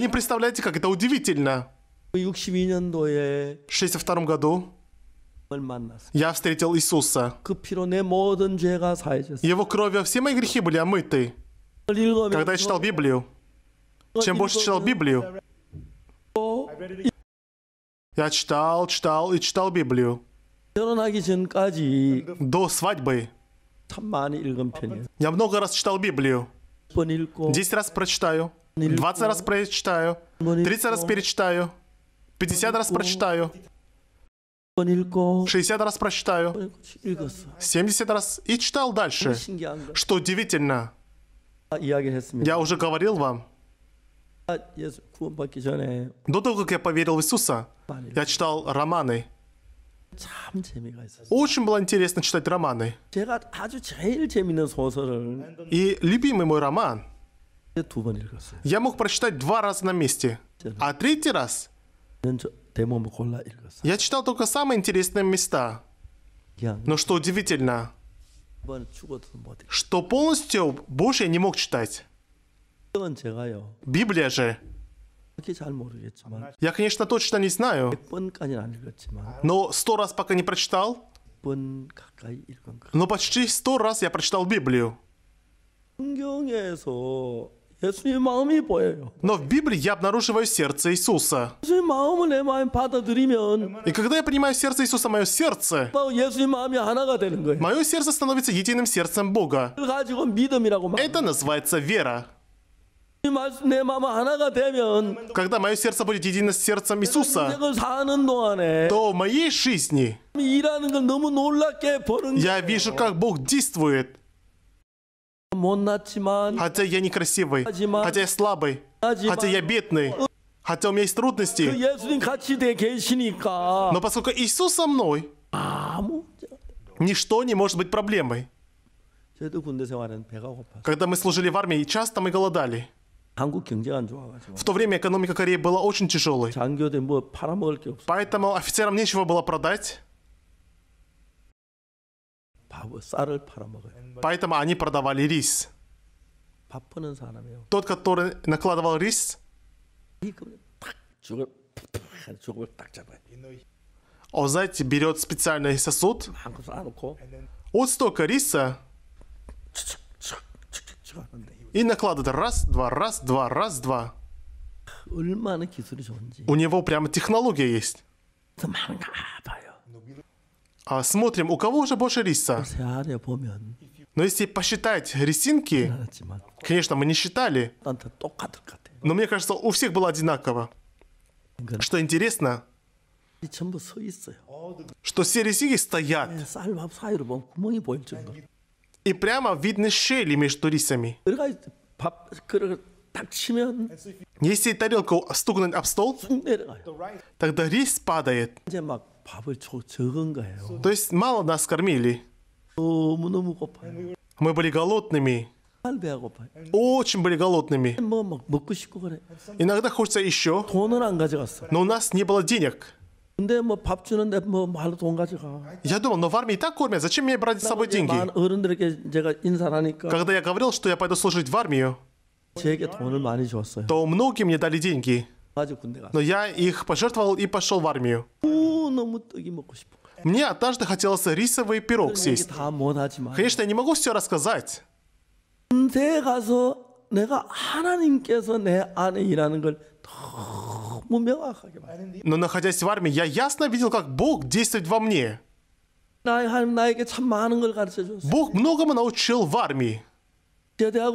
S2: не представляете, как это удивительно. В 1962 году я встретил Иисуса. Его кровью все мои грехи были омыты. Когда я читал Библию, чем больше читал Библию, я читал, читал и читал Библию. До свадьбы я много раз читал Библию. Десять раз прочитаю, двадцать раз прочитаю, тридцать раз перечитаю, пятьдесят раз прочитаю. 60 раз прочитаю. 70 раз и читал дальше. Что удивительно. А я уже говорил вам. А До того, как я поверил в Иисуса, я читал романы. Очень было интересно читать романы. И любимый мой роман я мог прочитать два раза на месте, а третий раз я читал только самые интересные места. Но что удивительно, что полностью больше не мог читать. Библия же. Я, конечно, точно не знаю, но сто раз пока не прочитал, но почти сто раз я прочитал Библию. Но в Библии я обнаруживаю сердце Иисуса. И когда я принимаю сердце Иисуса, мое сердце, мое сердце становится единым сердцем Бога. Это называется вера. Когда мое сердце будет едино с сердцем Иисуса, то в моей жизни я вижу, как Бог действует. Хотя я некрасивый, хотя я слабый, хотя я бедный, хотя у меня есть трудности. Но поскольку Иисус со мной, ничто не может быть проблемой.
S1: Когда
S2: мы служили в армии, часто мы голодали. В то время экономика Кореи была очень тяжелой. Поэтому офицерам нечего было продать. Поэтому они продавали рис. Тот, который накладывал рис, он, знаете, берет специальный сосуд, вот столько риса, и накладывает раз, два, раз, два, раз, два.
S1: У него
S2: прямо технология есть. А смотрим, у кого уже больше риса. Но если посчитать рисинки, конечно, мы не считали, но мне кажется, у всех было одинаково. Что интересно, что все рисинки стоят. Э, И прямо видны щели между рисами. Если тарелку стукнуть об стол, тогда рис падает. То есть мало нас кормили. Мы были голодными. Очень были голодными. Иногда хочется еще. Но у нас не было денег. Я думал, но в армии так кормят, зачем мне брать с собой деньги? Когда я говорил, что я пойду служить в армию, то многие мне дали деньги. Но я их пожертвовал и пошел в армию. Мне однажды хотелось рисовый пирог съесть. Конечно, я не могу все рассказать.
S1: Но находясь
S2: в армии, я ясно видел, как Бог действует во мне. Бог многому научил в армии. Когда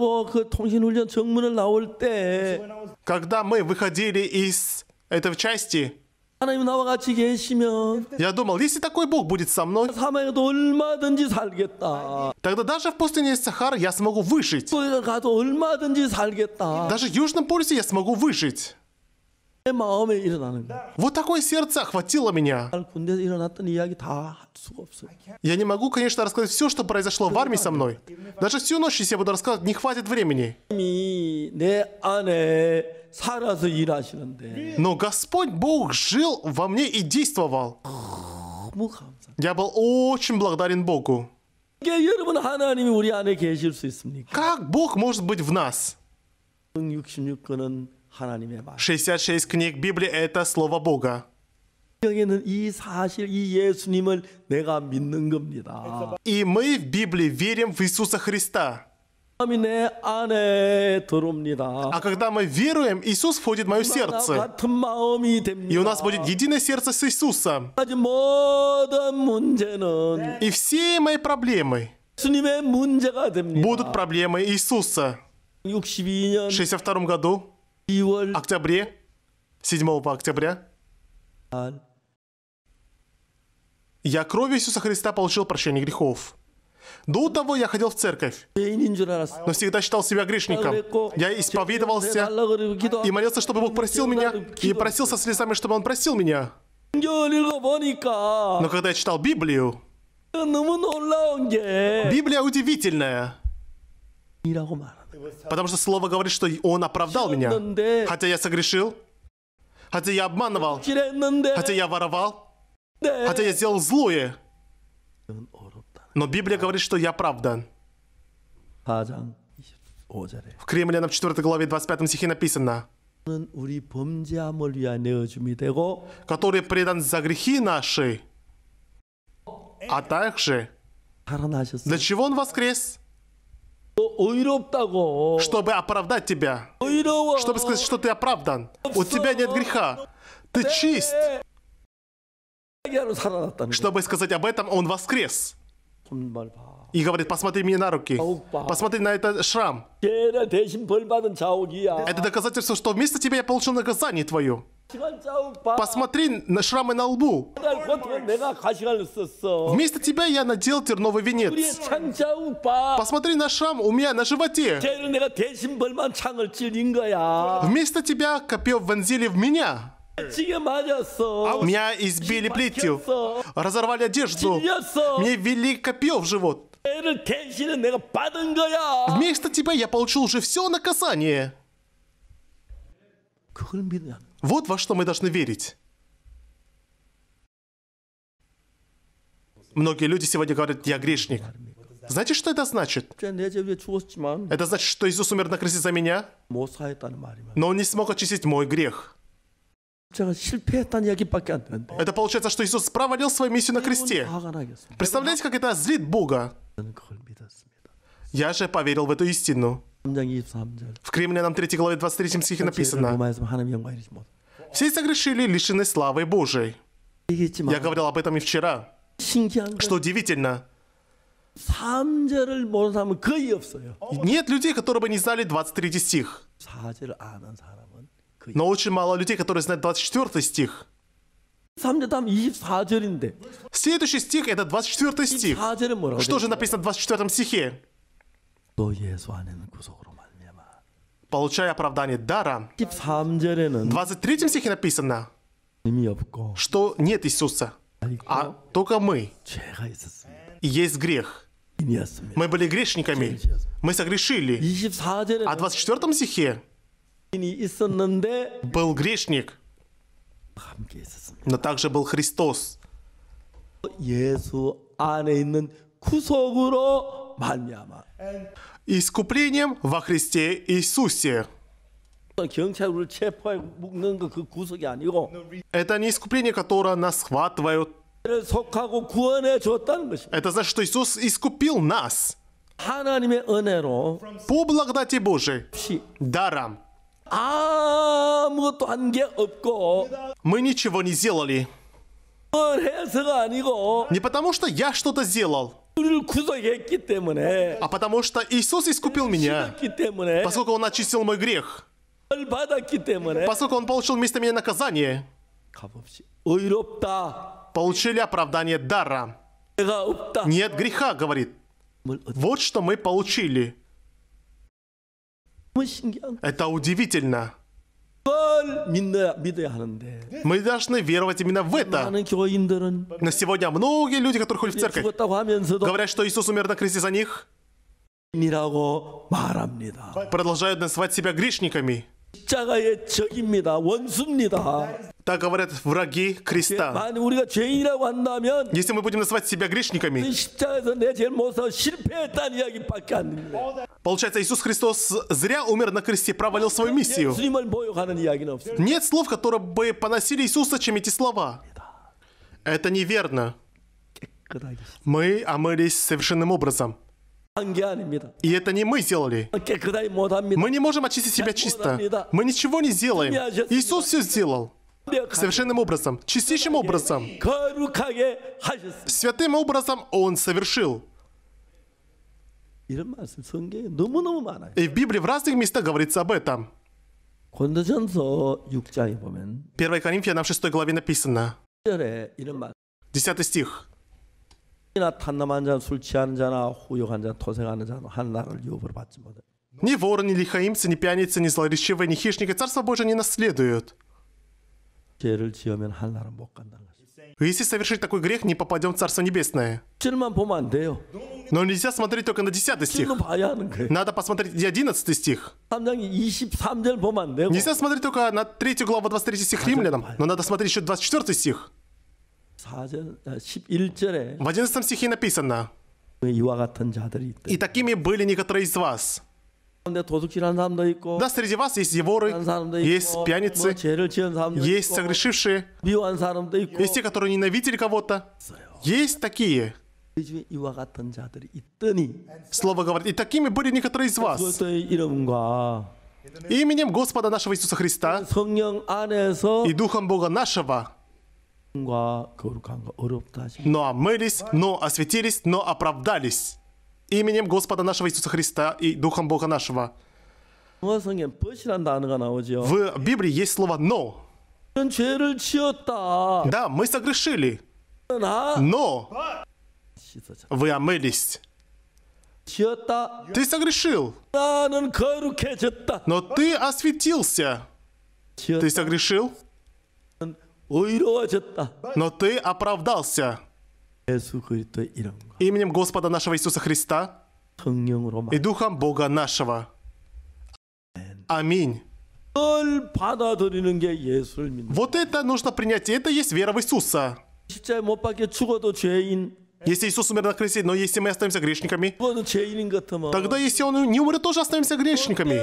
S2: мы выходили из этой части, я думал, если такой Бог будет со мной, тогда даже в пустыне Сахар я смогу выжить. Даже в Южном полюсе я смогу выжить. 마음에 일어나는 거예요. Вот такое сердце охватило меня. Я не могу, конечно, рассказать все, что произошло в армии со мной. Даже всю ночь, если я буду рассказывать, не хватит времени. Но Господь Бог жил во мне и действовал. Я был очень благодарен Богу. Как Бог может быть в нас? 66 книг Библии – это Слово Бога. И мы в Библии верим в Иисуса Христа. А когда мы веруем, Иисус входит в мое сердце. И у нас будет единое сердце с Иисусом. И все мои проблемы будут проблемы Иисуса. В 62 году октябре, 7 октября, я кровью Иисуса Христа получил прощение грехов. До того я ходил в церковь, но всегда считал себя грешником. Я исповедовался и молился, чтобы Бог простил меня, и просил со слезами, чтобы Он простил меня.
S1: Но
S2: когда я читал Библию,
S1: Библия
S2: удивительная. Потому что слово говорит, что он оправдал меня. Хотя я согрешил. Хотя я обманывал. Хотя я воровал. Хотя я сделал злое. Но Библия говорит, что я правда. В Кремле на 4 главе 25 стихе написано, который предан за грехи наши, а также для чего он воскрес? Чтобы оправдать тебя. Чтобы сказать, что ты оправдан. У тебя нет греха. Ты чист. Чтобы сказать об этом, он воскрес. И говорит, посмотри мне на руки. Посмотри на этот шрам. Это доказательство, что вместо тебя я получил наказание твое. Посмотри на шрамы на лбу.
S1: Вместо
S2: тебя я надел терновый венец. Посмотри на шрам у меня на животе. Вместо тебя копье вонзили в меня. А меня избили плетью, разорвали одежду, мне ввели копье в живот. Вместо тебя я получил уже все наказание. Вот во что мы должны верить. Многие люди сегодня говорят, я грешник. Знаете, что это значит? Это значит, что Иисус умер на кресте за меня, но Он не смог очистить мой грех. Это получается, что Иисус провалил свою миссию на кресте. Представляете, как это злит Бога? Я же поверил в эту истину. В Кремле нам 절 В Кремлянам 3 главе 23 стихе написано. Все согрешили, лишены славы Божией. Я говорил об этом и вчера. Что удивительно. Нет людей, которые бы не знали 23 стих. Но очень мало людей, которые знают 24 стих. Следующий стих это 24 стих. Что же написано в 24 стихе?
S1: то 예수안에는 구속으로 말미암아.
S2: Получая оправдание даром. 23절에는 23 стихе написано, что нет Иисуса, а только мы. И есть грех. Мы были грешниками. Мы согрешили. А в 24 стихе был грешник, но также был Христос. 말미암아 искуплением во Христе Иисусе. Это не искупление, которое нас схватывают. Это значит, что Иисус искупил нас. По благодати Божией, даром. Мы ничего не сделали. Не потому, что я что-то сделал. Э. А потому что Иисус искупил меня, э. поскольку Он очистил мой грех, э. поскольку Он получил вместо меня наказание, получили оправдание дара. Нет греха, говорит. Вот что мы получили. Это удивительно. Мы должны веровать именно в это. Но сегодня многие люди, которые ходят в церковь, говорят, что Иисус умер на кресте за них, продолжают называть себя грешниками. 십자가의 적입니다. 원수입니다. Так говорят враги креста. Если мы будем называть себя грешниками, получается, Иисус Христос зря умер на кресте, провалил свою миссию. Нет слов, которые бы поносили Иисуса, чем эти слова. Это неверно. Мы омылись совершенным образом. И это не мы сделали. А мы не можем очистить себя чисто. Мы ничего не сделаем. Иисус все сделал. Совершенным образом, чистейшим образом. Святым образом Он совершил. И в Библии в разных местах говорится об этом. 1 Коринфянам 6 главе написано.
S1: 10
S2: стих. Ни ворон, ни лихаимцы, ни пьяницы, ни злоречивые, ни хищники Царство Божие не наследуют. Если совершить такой грех, не попадем в Царство Небесное. Но нельзя смотреть только на 10 стих. Надо посмотреть и 11 стих. Нельзя смотреть только на 3 главу 23 стих римлянам, но надо смотреть еще 24 стих. 14절 11절에 В 11 стихе написано И такими были некоторые из вас. Да, среди вас есть воры, есть пьяницы, есть согрешившие, есть те, которые ненавидели кого-то. Есть такие. Слово говорит, и такими были некоторые из вас. Именем Господа нашего Иисуса Христа и Духом Бога нашего но омылись, но осветились, но оправдались именем Господа нашего Иисуса Христа и Духом Бога нашего. Ну, а В Библии есть слово «но». Да, мы согрешили,
S1: но
S2: вы омылись. Ты согрешил, но ты осветился. Ты согрешил, но ты оправдался именем Господа нашего Иисуса Христа и Духом Бога нашего. Аминь. Вот это нужно принять, это есть вера в Иисуса. Если Иисус умер на кресте, но если мы остаемся грешниками, тогда если Он не умрет, тоже останемся грешниками.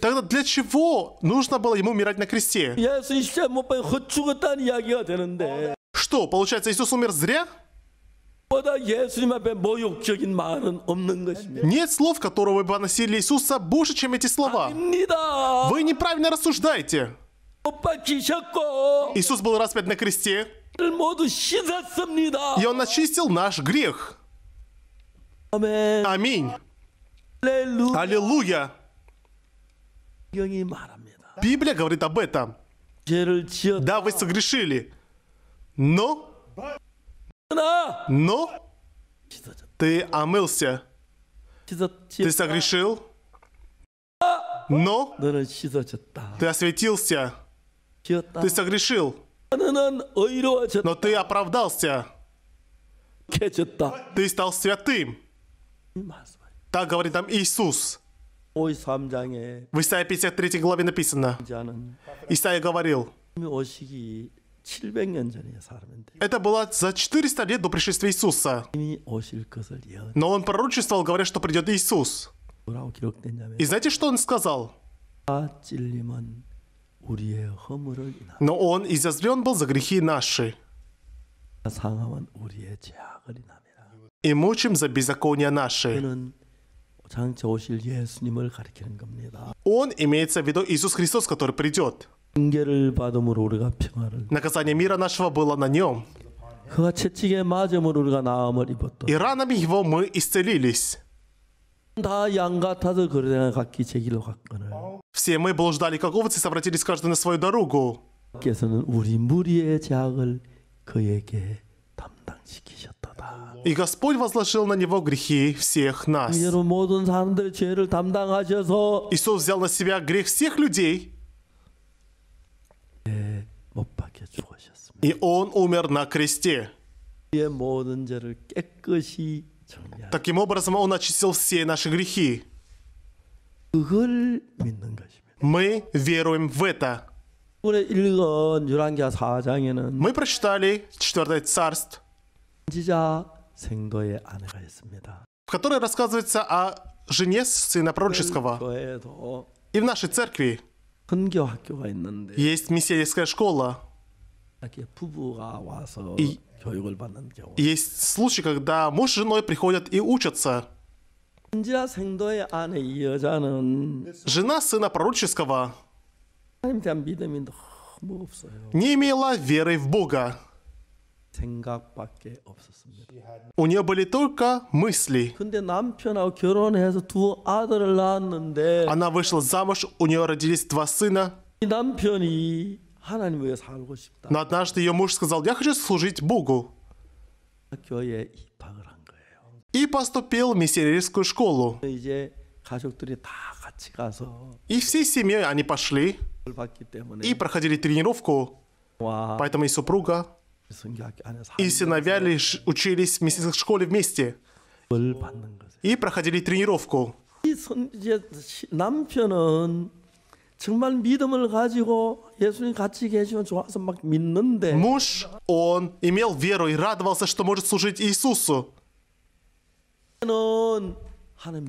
S2: Тогда для чего нужно было Ему умирать на кресте? Что, получается, Иисус умер зря? Нет слов, которые бы носили Иисуса больше, чем эти слова. Вы неправильно рассуждаете. Иисус был распят на кресте. И Он очистил наш грех. Аминь. Аллилуйя. Библия говорит об этом. Да, вы согрешили. Но... Но... Ты омылся. Ты согрешил. Но... Ты осветился. Ты согрешил. Но ты оправдался. Ты стал святым. Так говорит нам Иисус.
S1: В Исаии
S2: 53 главе написано. Исаия говорил, это было за 400 лет до пришествия Иисуса. Но он пророчествовал, говоря, что придет Иисус. И знаете, что он сказал? А, но он изозлен был за грехи наши. И мучим за беззакония наши. Он имеется в виду Иисус Христос, который придет.
S1: Наказание
S2: мира нашего было на нем. И ранами его мы исцелились. Все мы блуждали как овцы, совратились каждый на свою дорогу. И Господь возложил на него грехи всех нас. Иисус взял на себя грех всех людей. Э, и Он умер на кресте. Э, Таким образом, Он очистил все наши грехи. Мы веруем в это. Мы прочитали 4 царств, в которой рассказывается о жене сына пророческого. И в нашей церкви есть миссионерская школа. И есть случаи, когда муж с женой приходят и учатся.
S1: Жена а
S2: сына пророческого не имела веры в Бога. У нее были только мысли. Она вышла замуж, у нее родились два сына. Но однажды ее муж сказал, я хочу служить Богу. И поступил в миссионерскую школу. И всей семьей они пошли и проходили тренировку. Поэтому и супруга, и сыновья лишь учились в миссионерской школе вместе. И проходили тренировку.
S1: 정말 믿음을 가지고 예수님 같이 계시면 좋아서 막 믿는데. Муж,
S2: он имел веру и радовался, что может служить Иисусу.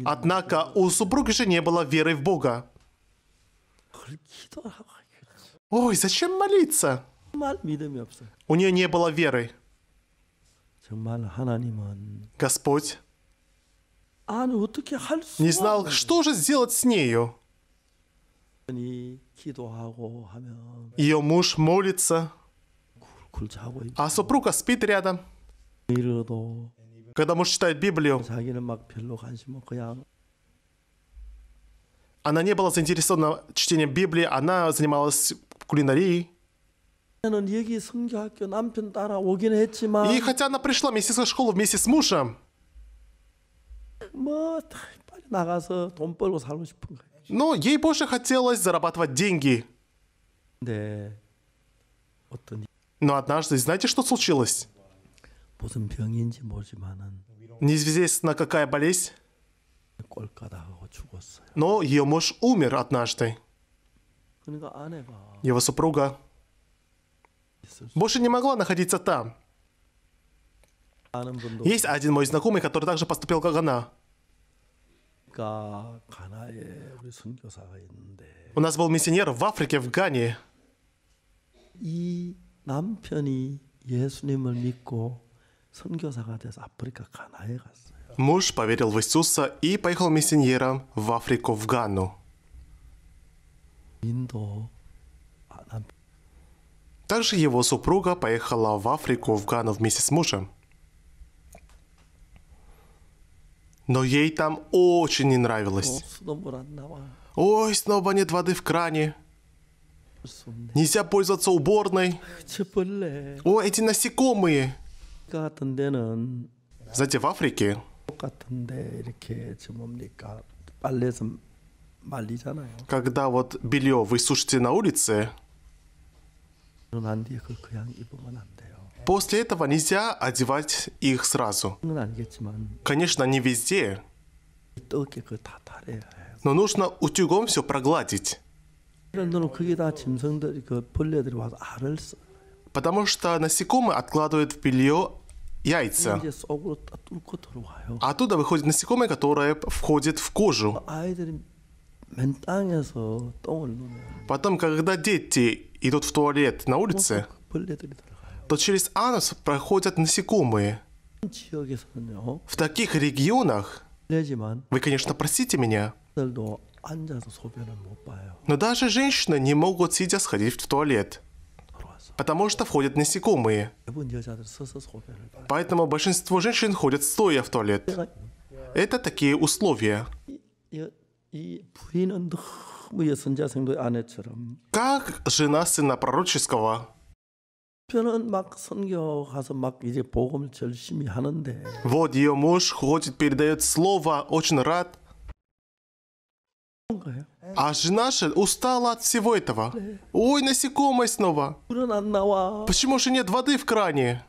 S2: Однако у супруги же не было веры в Бога. Ой, зачем молиться? У нее не было веры. Господь
S1: не знал, что
S2: же сделать с нею. Ее муж молится, а супруга спит рядом. Когда муж читает Библию, она не была заинтересована чтением Библии, она занималась кулинарией. И хотя она пришла в медицинскую школу вместе с мужем, но ну, ей больше хотелось зарабатывать деньги. Но однажды, знаете, что случилось? Неизвестно, какая болезнь. Но ее муж умер однажды.
S1: Его
S2: супруга больше не могла находиться там.
S1: Есть один мой знакомый, который
S2: также поступил, как она. У нас был миссионер в Африке, в Гане. Муж поверил в Иисуса и поехал миссионером в Африку, в Гану. Также его супруга поехала в Африку, в Гану вместе с мужем. Но ей там очень не нравилось. Ой, снова нет воды в кране. Нельзя пользоваться уборной. О, эти насекомые. Знаете, в Африке когда вот белье вы сушите на улице, ну, После этого нельзя одевать их сразу. Конечно, не везде. Но нужно утюгом все прогладить. Потому что насекомые откладывают в белье яйца. Оттуда выходит насекомое, которое входит в кожу. Потом, когда дети идут в туалет на улице, через анус проходят насекомые. В таких регионах,
S1: вы,
S2: конечно, простите меня, но даже женщины не могут сидя сходить в туалет, потому что входят насекомые. Поэтому большинство женщин ходят стоя в туалет. Это такие условия. Как жена сына пророческого
S1: 저는 막 선교 가서 막 이제 복음을 열심히
S2: 하는데. Вот ее муж ходит, передает слово, очень рад. А жена же устала от всего этого. Ой, насекомое снова. Почему же нет воды в кране?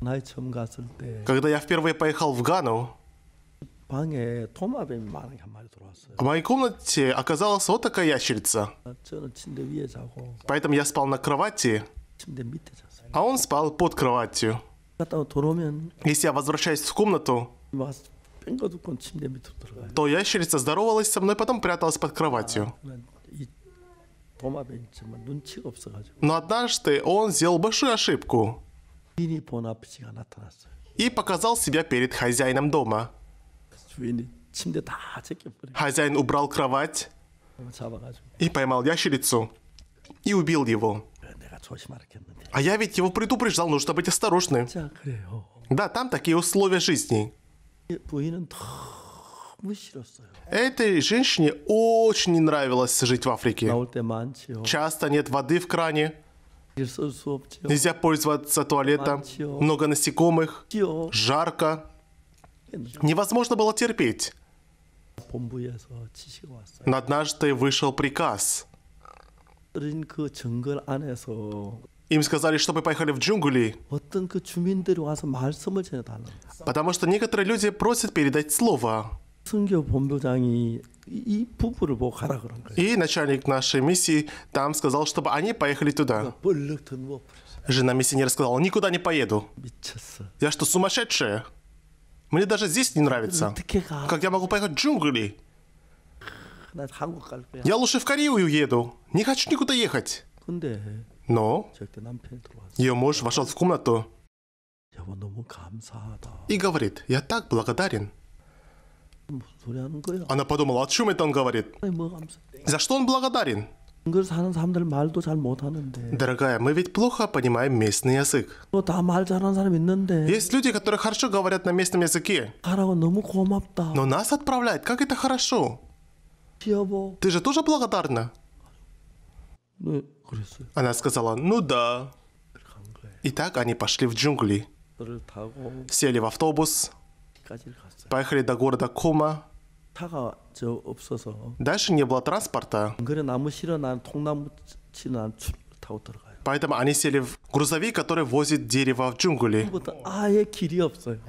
S2: Когда я впервые поехал в Гану, в моей комнате оказалась вот такая ящерица. Поэтому я спал на кровати а он спал под кроватью. Если я возвращаюсь в комнату, то ящерица здоровалась со мной, потом пряталась под кроватью. Ну, Но однажды он сделал большую ошибку и показал себя перед хозяином дома. Хозяин убрал кровать и поймал ящерицу и убил его. Э, а я ведь его предупреждал, нужно быть осторожным. Да, там такие условия жизни. Этой женщине очень не нравилось жить в Африке. Часто нет воды в кране. Нельзя пользоваться туалетом. Много насекомых. Жарко. Невозможно было терпеть. Но однажды вышел приказ. Им сказали, чтобы поехали в джунгли. Потому что некоторые люди просят передать слово. И начальник нашей миссии там сказал, чтобы они поехали туда. Жена миссионера сказала, никуда не поеду. Я что, сумасшедшая? Мне даже здесь не нравится. Как я могу поехать в джунгли? Я лучше в Корею еду. Не хочу никуда ехать. Но ее муж вошел в комнату и говорит, я так благодарен. Она подумала, о чем это он говорит? За что он благодарен?
S1: Дорогая,
S2: мы ведь плохо понимаем местный язык. Есть люди, которые хорошо говорят на местном языке. Но нас отправляют, как это хорошо.
S1: Ты
S2: же тоже благодарна? Она сказала, ну да. Итак, они пошли в джунгли. Сели в автобус, поехали до города Кума. Дальше не было транспорта. Поэтому они сели в грузовик, который возит дерево в джунгли.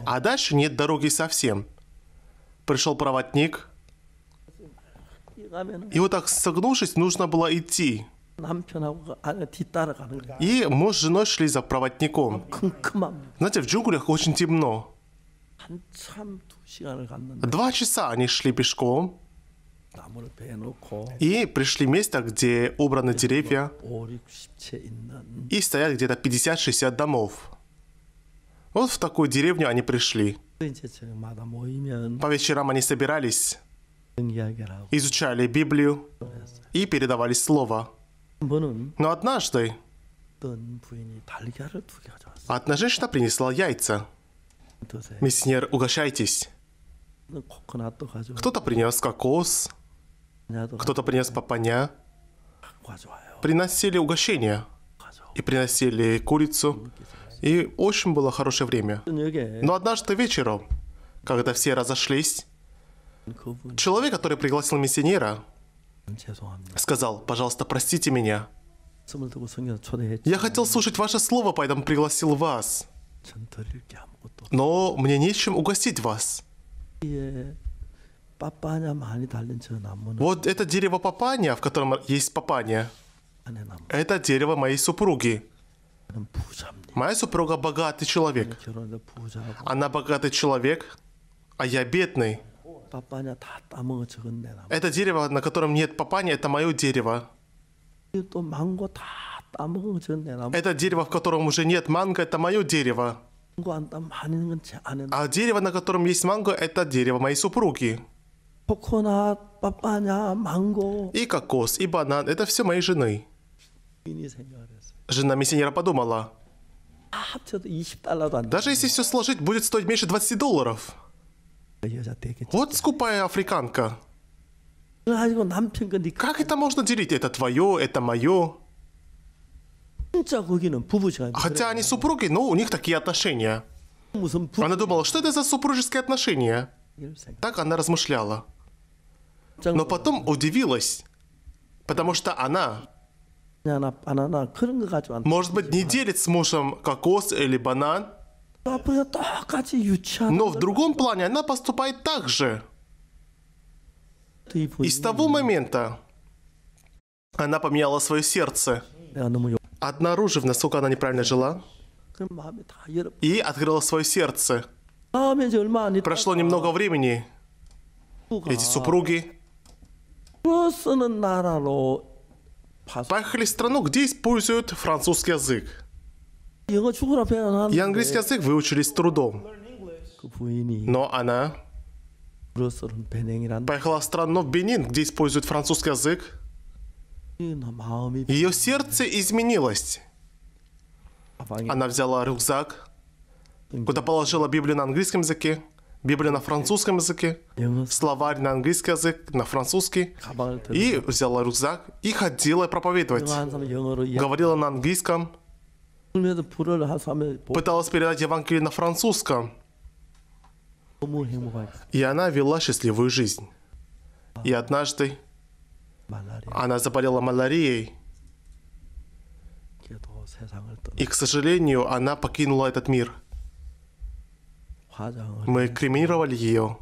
S2: А дальше нет дороги совсем. Пришел проводник. И вот так согнувшись, нужно было идти. А, и муж с женой шли за проводником. Знаете, в джунглях очень темно. Два часа они шли пешком и пришли место, где убраны деревья и стоят где-то 50-60 домов. Вот в такую деревню они пришли. По вечерам они собирались, изучали Библию и передавали Слово. Но ну, однажды одна женщина принесла яйца. Миссионер, угощайтесь.
S1: Ну, кто-то
S2: принес кокос, кто-то принес папаня. Приносили угощения и приносили курицу. И очень было хорошее время.
S1: Ну, Но
S2: однажды вечером, когда все разошлись, человек, который пригласил миссионера, Сказал, пожалуйста, простите меня. Я хотел слушать ваше слово, поэтому пригласил вас. Но мне нечем угостить вас. Вот это дерево папаня, в котором есть папаня, это дерево моей супруги. Моя супруга богатый человек. Она богатый человек, а я бедный.
S1: Это
S2: дерево, на котором нет папани, это мое дерево.
S1: Это
S2: дерево, в котором уже нет манго, это мое дерево.
S1: А
S2: дерево, на котором есть манго, это дерево моей супруги. И кокос, и банан, это все моей жены. Жена миссионера подумала. А, Даже если все сложить, будет стоить меньше 20 долларов. Вот скупая африканка. Как это можно делить? Это твое, это мое. Хотя они супруги, но у них такие отношения. Она думала, что это за супружеские отношения? Так она размышляла. Но потом удивилась, потому что она, может быть, не делит с мужем кокос или банан, а Но в другом плане она поступает так же. И с того момента она поменяла свое сердце, обнаружив, насколько она неправильно жила, и открыла свое сердце. Прошло немного времени. Эти супруги поехали в страну, где используют французский язык.
S1: И английский язык
S2: выучили с трудом. Но она поехала в страну в Бенин, где используют французский язык. Ее сердце изменилось. Она взяла рюкзак, куда положила Библию на английском языке, Библию на французском языке, словарь на английский язык, на французский, и взяла рюкзак и ходила проповедовать. Говорила на английском,
S1: пыталась
S2: передать Евангелие на французском. И она вела счастливую жизнь. И однажды она заболела малярией. И, к сожалению, она покинула этот мир. Мы кремировали ее.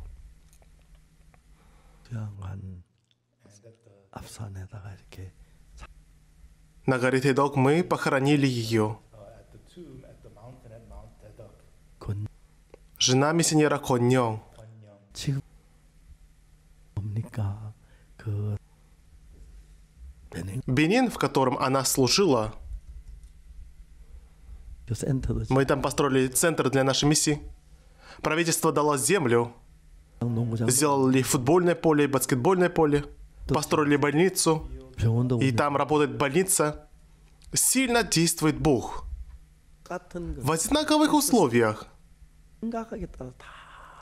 S2: На горе Тедок мы похоронили ее. жена миссионера Коньон. Бенин, в котором она служила, мы там построили центр для нашей миссии. Правительство дало землю, сделали футбольное поле, баскетбольное поле, построили больницу, и там работает больница. Сильно действует Бог.
S1: В одинаковых
S2: условиях но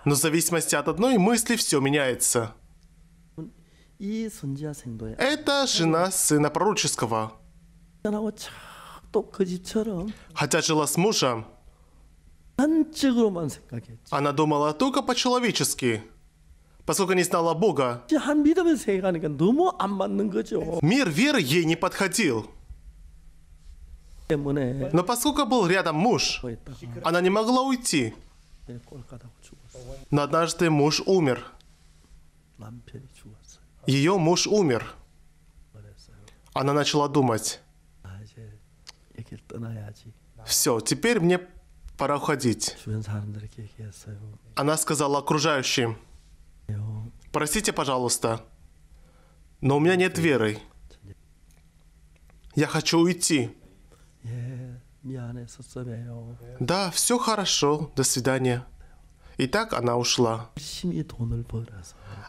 S2: в зависимости от одной мысли все меняется. Это жена сына пророческого. Хотя жила с мужем, она думала только по-человечески, поскольку не знала Бога. Мир веры ей не подходил. Но поскольку был рядом муж, она не могла уйти. Но однажды муж умер. Ее муж умер. Она начала думать. Все, теперь мне пора уходить. Она сказала окружающим, простите, пожалуйста, но у меня нет веры. Я хочу уйти. Да, все хорошо, до свидания. И так она ушла.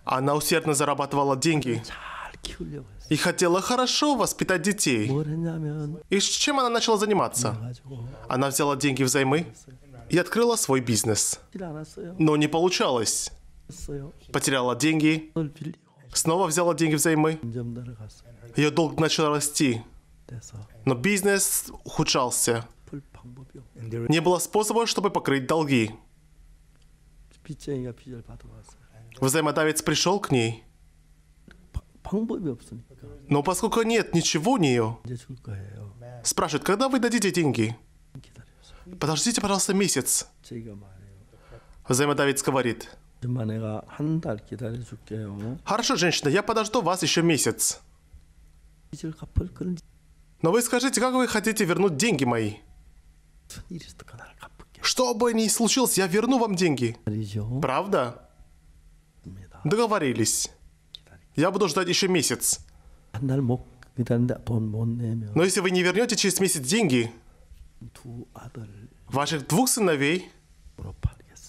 S2: Она усердно зарабатывала деньги и хотела хорошо воспитать детей. И чем она начала заниматься? Она взяла деньги взаймы и открыла свой бизнес. Но не получалось. Потеряла деньги, снова взяла деньги взаймы. Ее долг начал расти. Но бизнес ухудшался. Не было способа, чтобы покрыть долги. Взаимодавец пришел к ней. Но поскольку нет ничего у нее, спрашивает, когда вы дадите деньги? Подождите, пожалуйста, месяц. Взаимодавец говорит. Хорошо, женщина, я подожду вас еще месяц. Но вы скажите, как вы хотите вернуть деньги мои? Что бы ни случилось, я верну вам деньги. Правда? Договорились. Я буду ждать еще месяц. Но если вы не вернете через месяц деньги, ваших двух сыновей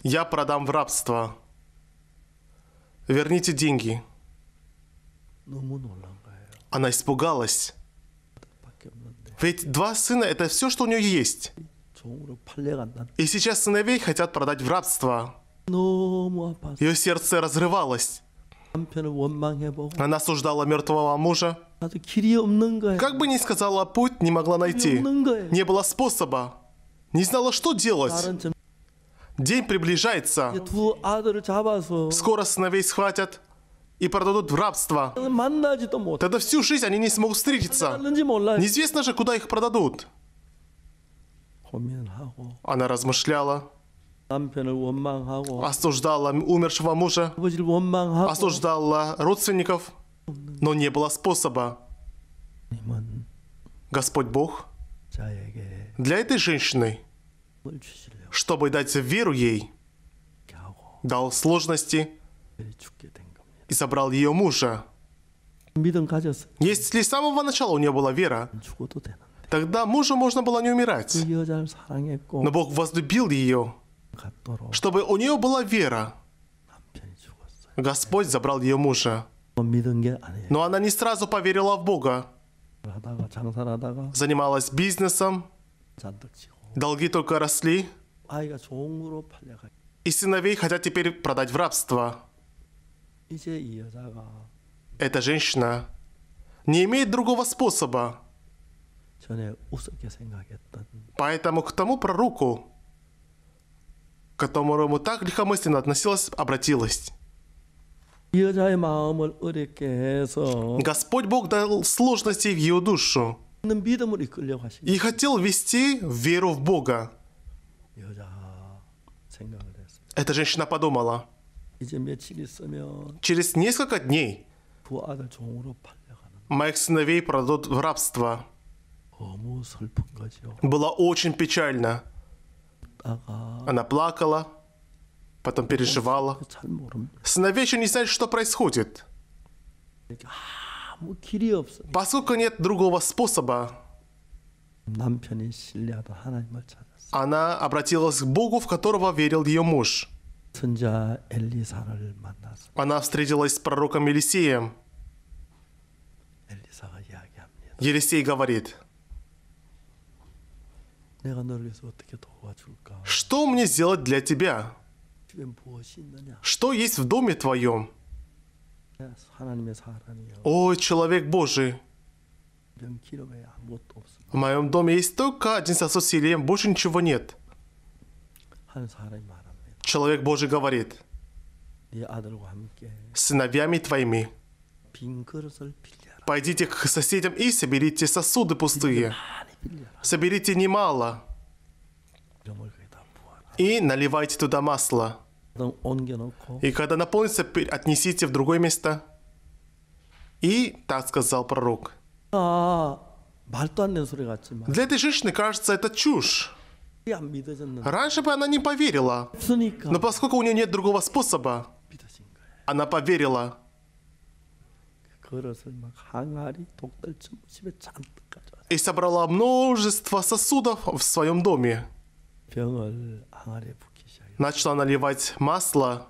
S2: я продам в рабство. Верните деньги. Она испугалась. Ведь два сына – это все, что у нее есть. И сейчас сыновей хотят продать в рабство. Ее сердце разрывалось. Она осуждала мертвого мужа. Как бы ни сказала путь, не могла найти. Не было способа. Не знала, что делать. День приближается. Скоро сыновей схватят и продадут в рабство. Тогда всю жизнь они не смогут встретиться. Неизвестно же, куда их продадут. Она размышляла, осуждала умершего мужа, осуждала родственников, но не было способа. Господь Бог для этой женщины, чтобы дать веру ей, дал сложности, и собрал ее мужа.
S1: Если
S2: с самого начала у нее была вера, тогда мужу можно было не умирать. Но Бог возлюбил ее, чтобы у нее была вера. Господь забрал ее мужа. Но она не сразу поверила в Бога. Занималась бизнесом. Долги только росли. И сыновей хотят теперь продать в рабство. Эта женщина не имеет другого способа. Поэтому к тому пророку, к которому так легкомысленно относилась, обратилась. Господь Бог дал сложности в ее душу и хотел ввести веру в Бога. Эта женщина подумала – Через несколько дней моих сыновей продадут в рабство. Было очень печально. Она плакала, потом переживала. Сыновей еще не знает, что происходит. Поскольку нет другого способа, она обратилась к Богу, в которого верил ее муж. Она встретилась с пророком Елисеем. Елисей говорит, что мне сделать для тебя? Что есть в доме твоем? О, человек Божий, в моем доме есть только один сосуд с елеем, больше ничего нет. Человек Божий говорит, сыновьями твоими, пойдите к соседям и соберите сосуды пустые. Соберите немало и наливайте туда масло. И когда наполнится, отнесите в другое место. И так сказал пророк. А, Для этой женщины кажется это чушь. Раньше бы она не поверила. Но поскольку у нее нет другого способа, она поверила. И собрала множество сосудов в своем доме. Э, Начала наливать масло.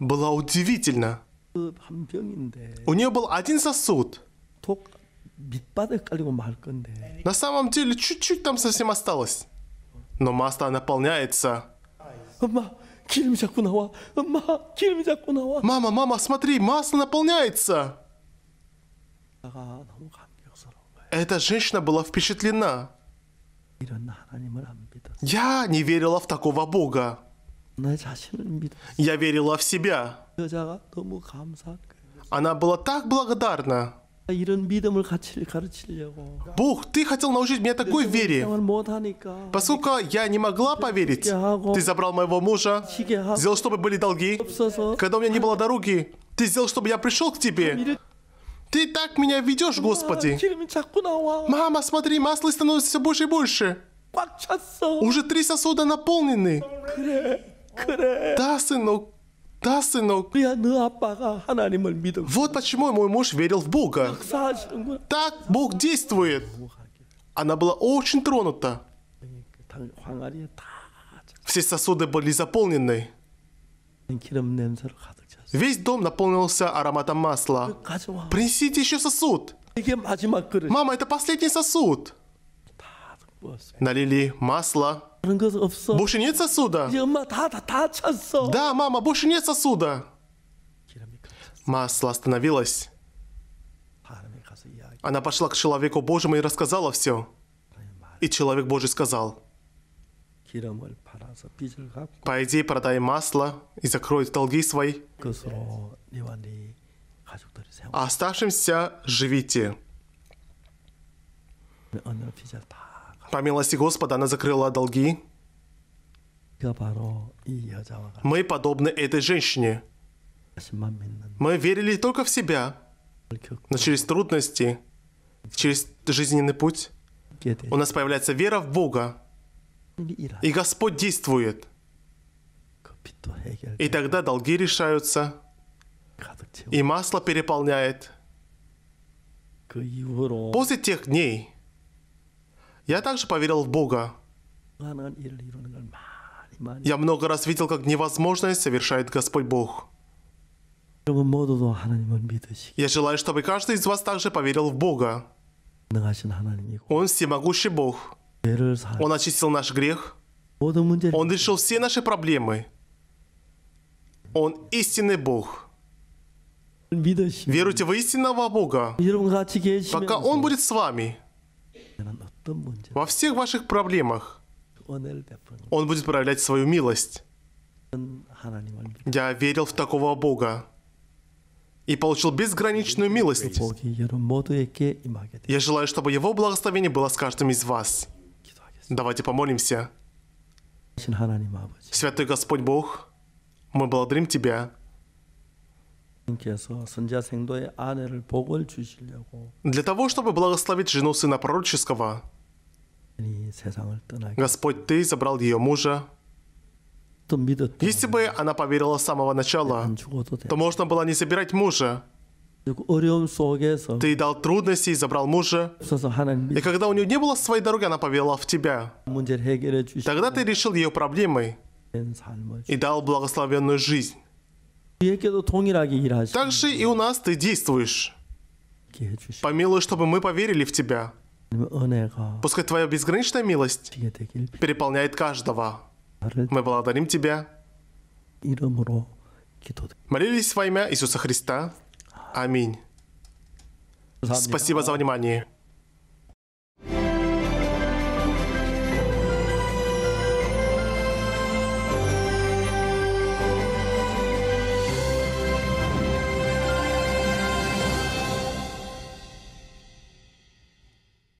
S2: Было удивительно. У нее был один сосуд. 밑바닥 깔리고 말 На самом деле чуть-чуть там совсем осталось. Но масло наполняется. Мама, 기름이 자꾸 나와. 엄마, 기름이 자꾸 나와. Мама, мама, смотри, масло наполняется. Эта женщина была впечатлена. Я не верила в такого Бога. Я верила в себя. Она была так благодарна. Бог, ты хотел научить меня такой вере. Поскольку я не могла поверить, ты забрал моего мужа, сделал, чтобы были долги. Когда у меня не было дороги, ты сделал, чтобы я пришел к тебе. Ты так меня ведешь, Господи. Мама, смотри, масло становится все больше и больше. Уже три сосуда наполнены. Да, сынок, да, сынок. Вот почему мой муж верил в Бога. Так Бог действует. Она была очень тронута. Все сосуды были заполнены. Весь дом наполнился ароматом масла. Принесите еще сосуд. Мама, это последний сосуд. Налили масло. Больше нет сосуда. Да, мама, больше нет сосуда. Масло остановилось. Она пошла к человеку Божьему и рассказала все. И человек Божий сказал, «Пойди, продай масло и закрой долги свои, а оставшимся живите». По милости Господа она закрыла долги. Мы подобны этой женщине. Мы верили только в себя. Но через трудности, через жизненный путь, у нас появляется вера в Бога. И Господь действует. И тогда долги решаются, и масло переполняет. После тех дней я также поверил в Бога. Я много раз видел, как невозможное совершает Господь Бог. Я желаю, чтобы каждый из вас также поверил в Бога. Он всемогущий Бог. Он очистил наш грех. Он решил все наши проблемы. Он истинный Бог. Веруйте в истинного Бога, пока Он будет с вами. Во всех ваших проблемах Он будет проявлять свою милость. Я верил в такого Бога и получил безграничную милость. Я желаю, чтобы Его благословение было с каждым из вас. Давайте помолимся. Святой Господь Бог, мы благодарим Тебя. Для того, чтобы благословить жену Сына Пророческого, Господь, Ты забрал ее мужа. Если бы она поверила с самого начала, то можно было не забирать мужа.
S1: Ты
S2: дал трудности и забрал мужа.
S1: И
S2: когда у нее не было своей дороги, она поверила в тебя. Тогда ты решил ее проблемы и дал благословенную жизнь. Так же и у нас ты действуешь. Помилуй, чтобы мы поверили в тебя.
S1: Ну, а.
S2: Пускай Твоя безграничная милость переполняет каждого. Мы благодарим Тебя. Молились во имя Иисуса Христа. Аминь. Спасибо за внимание.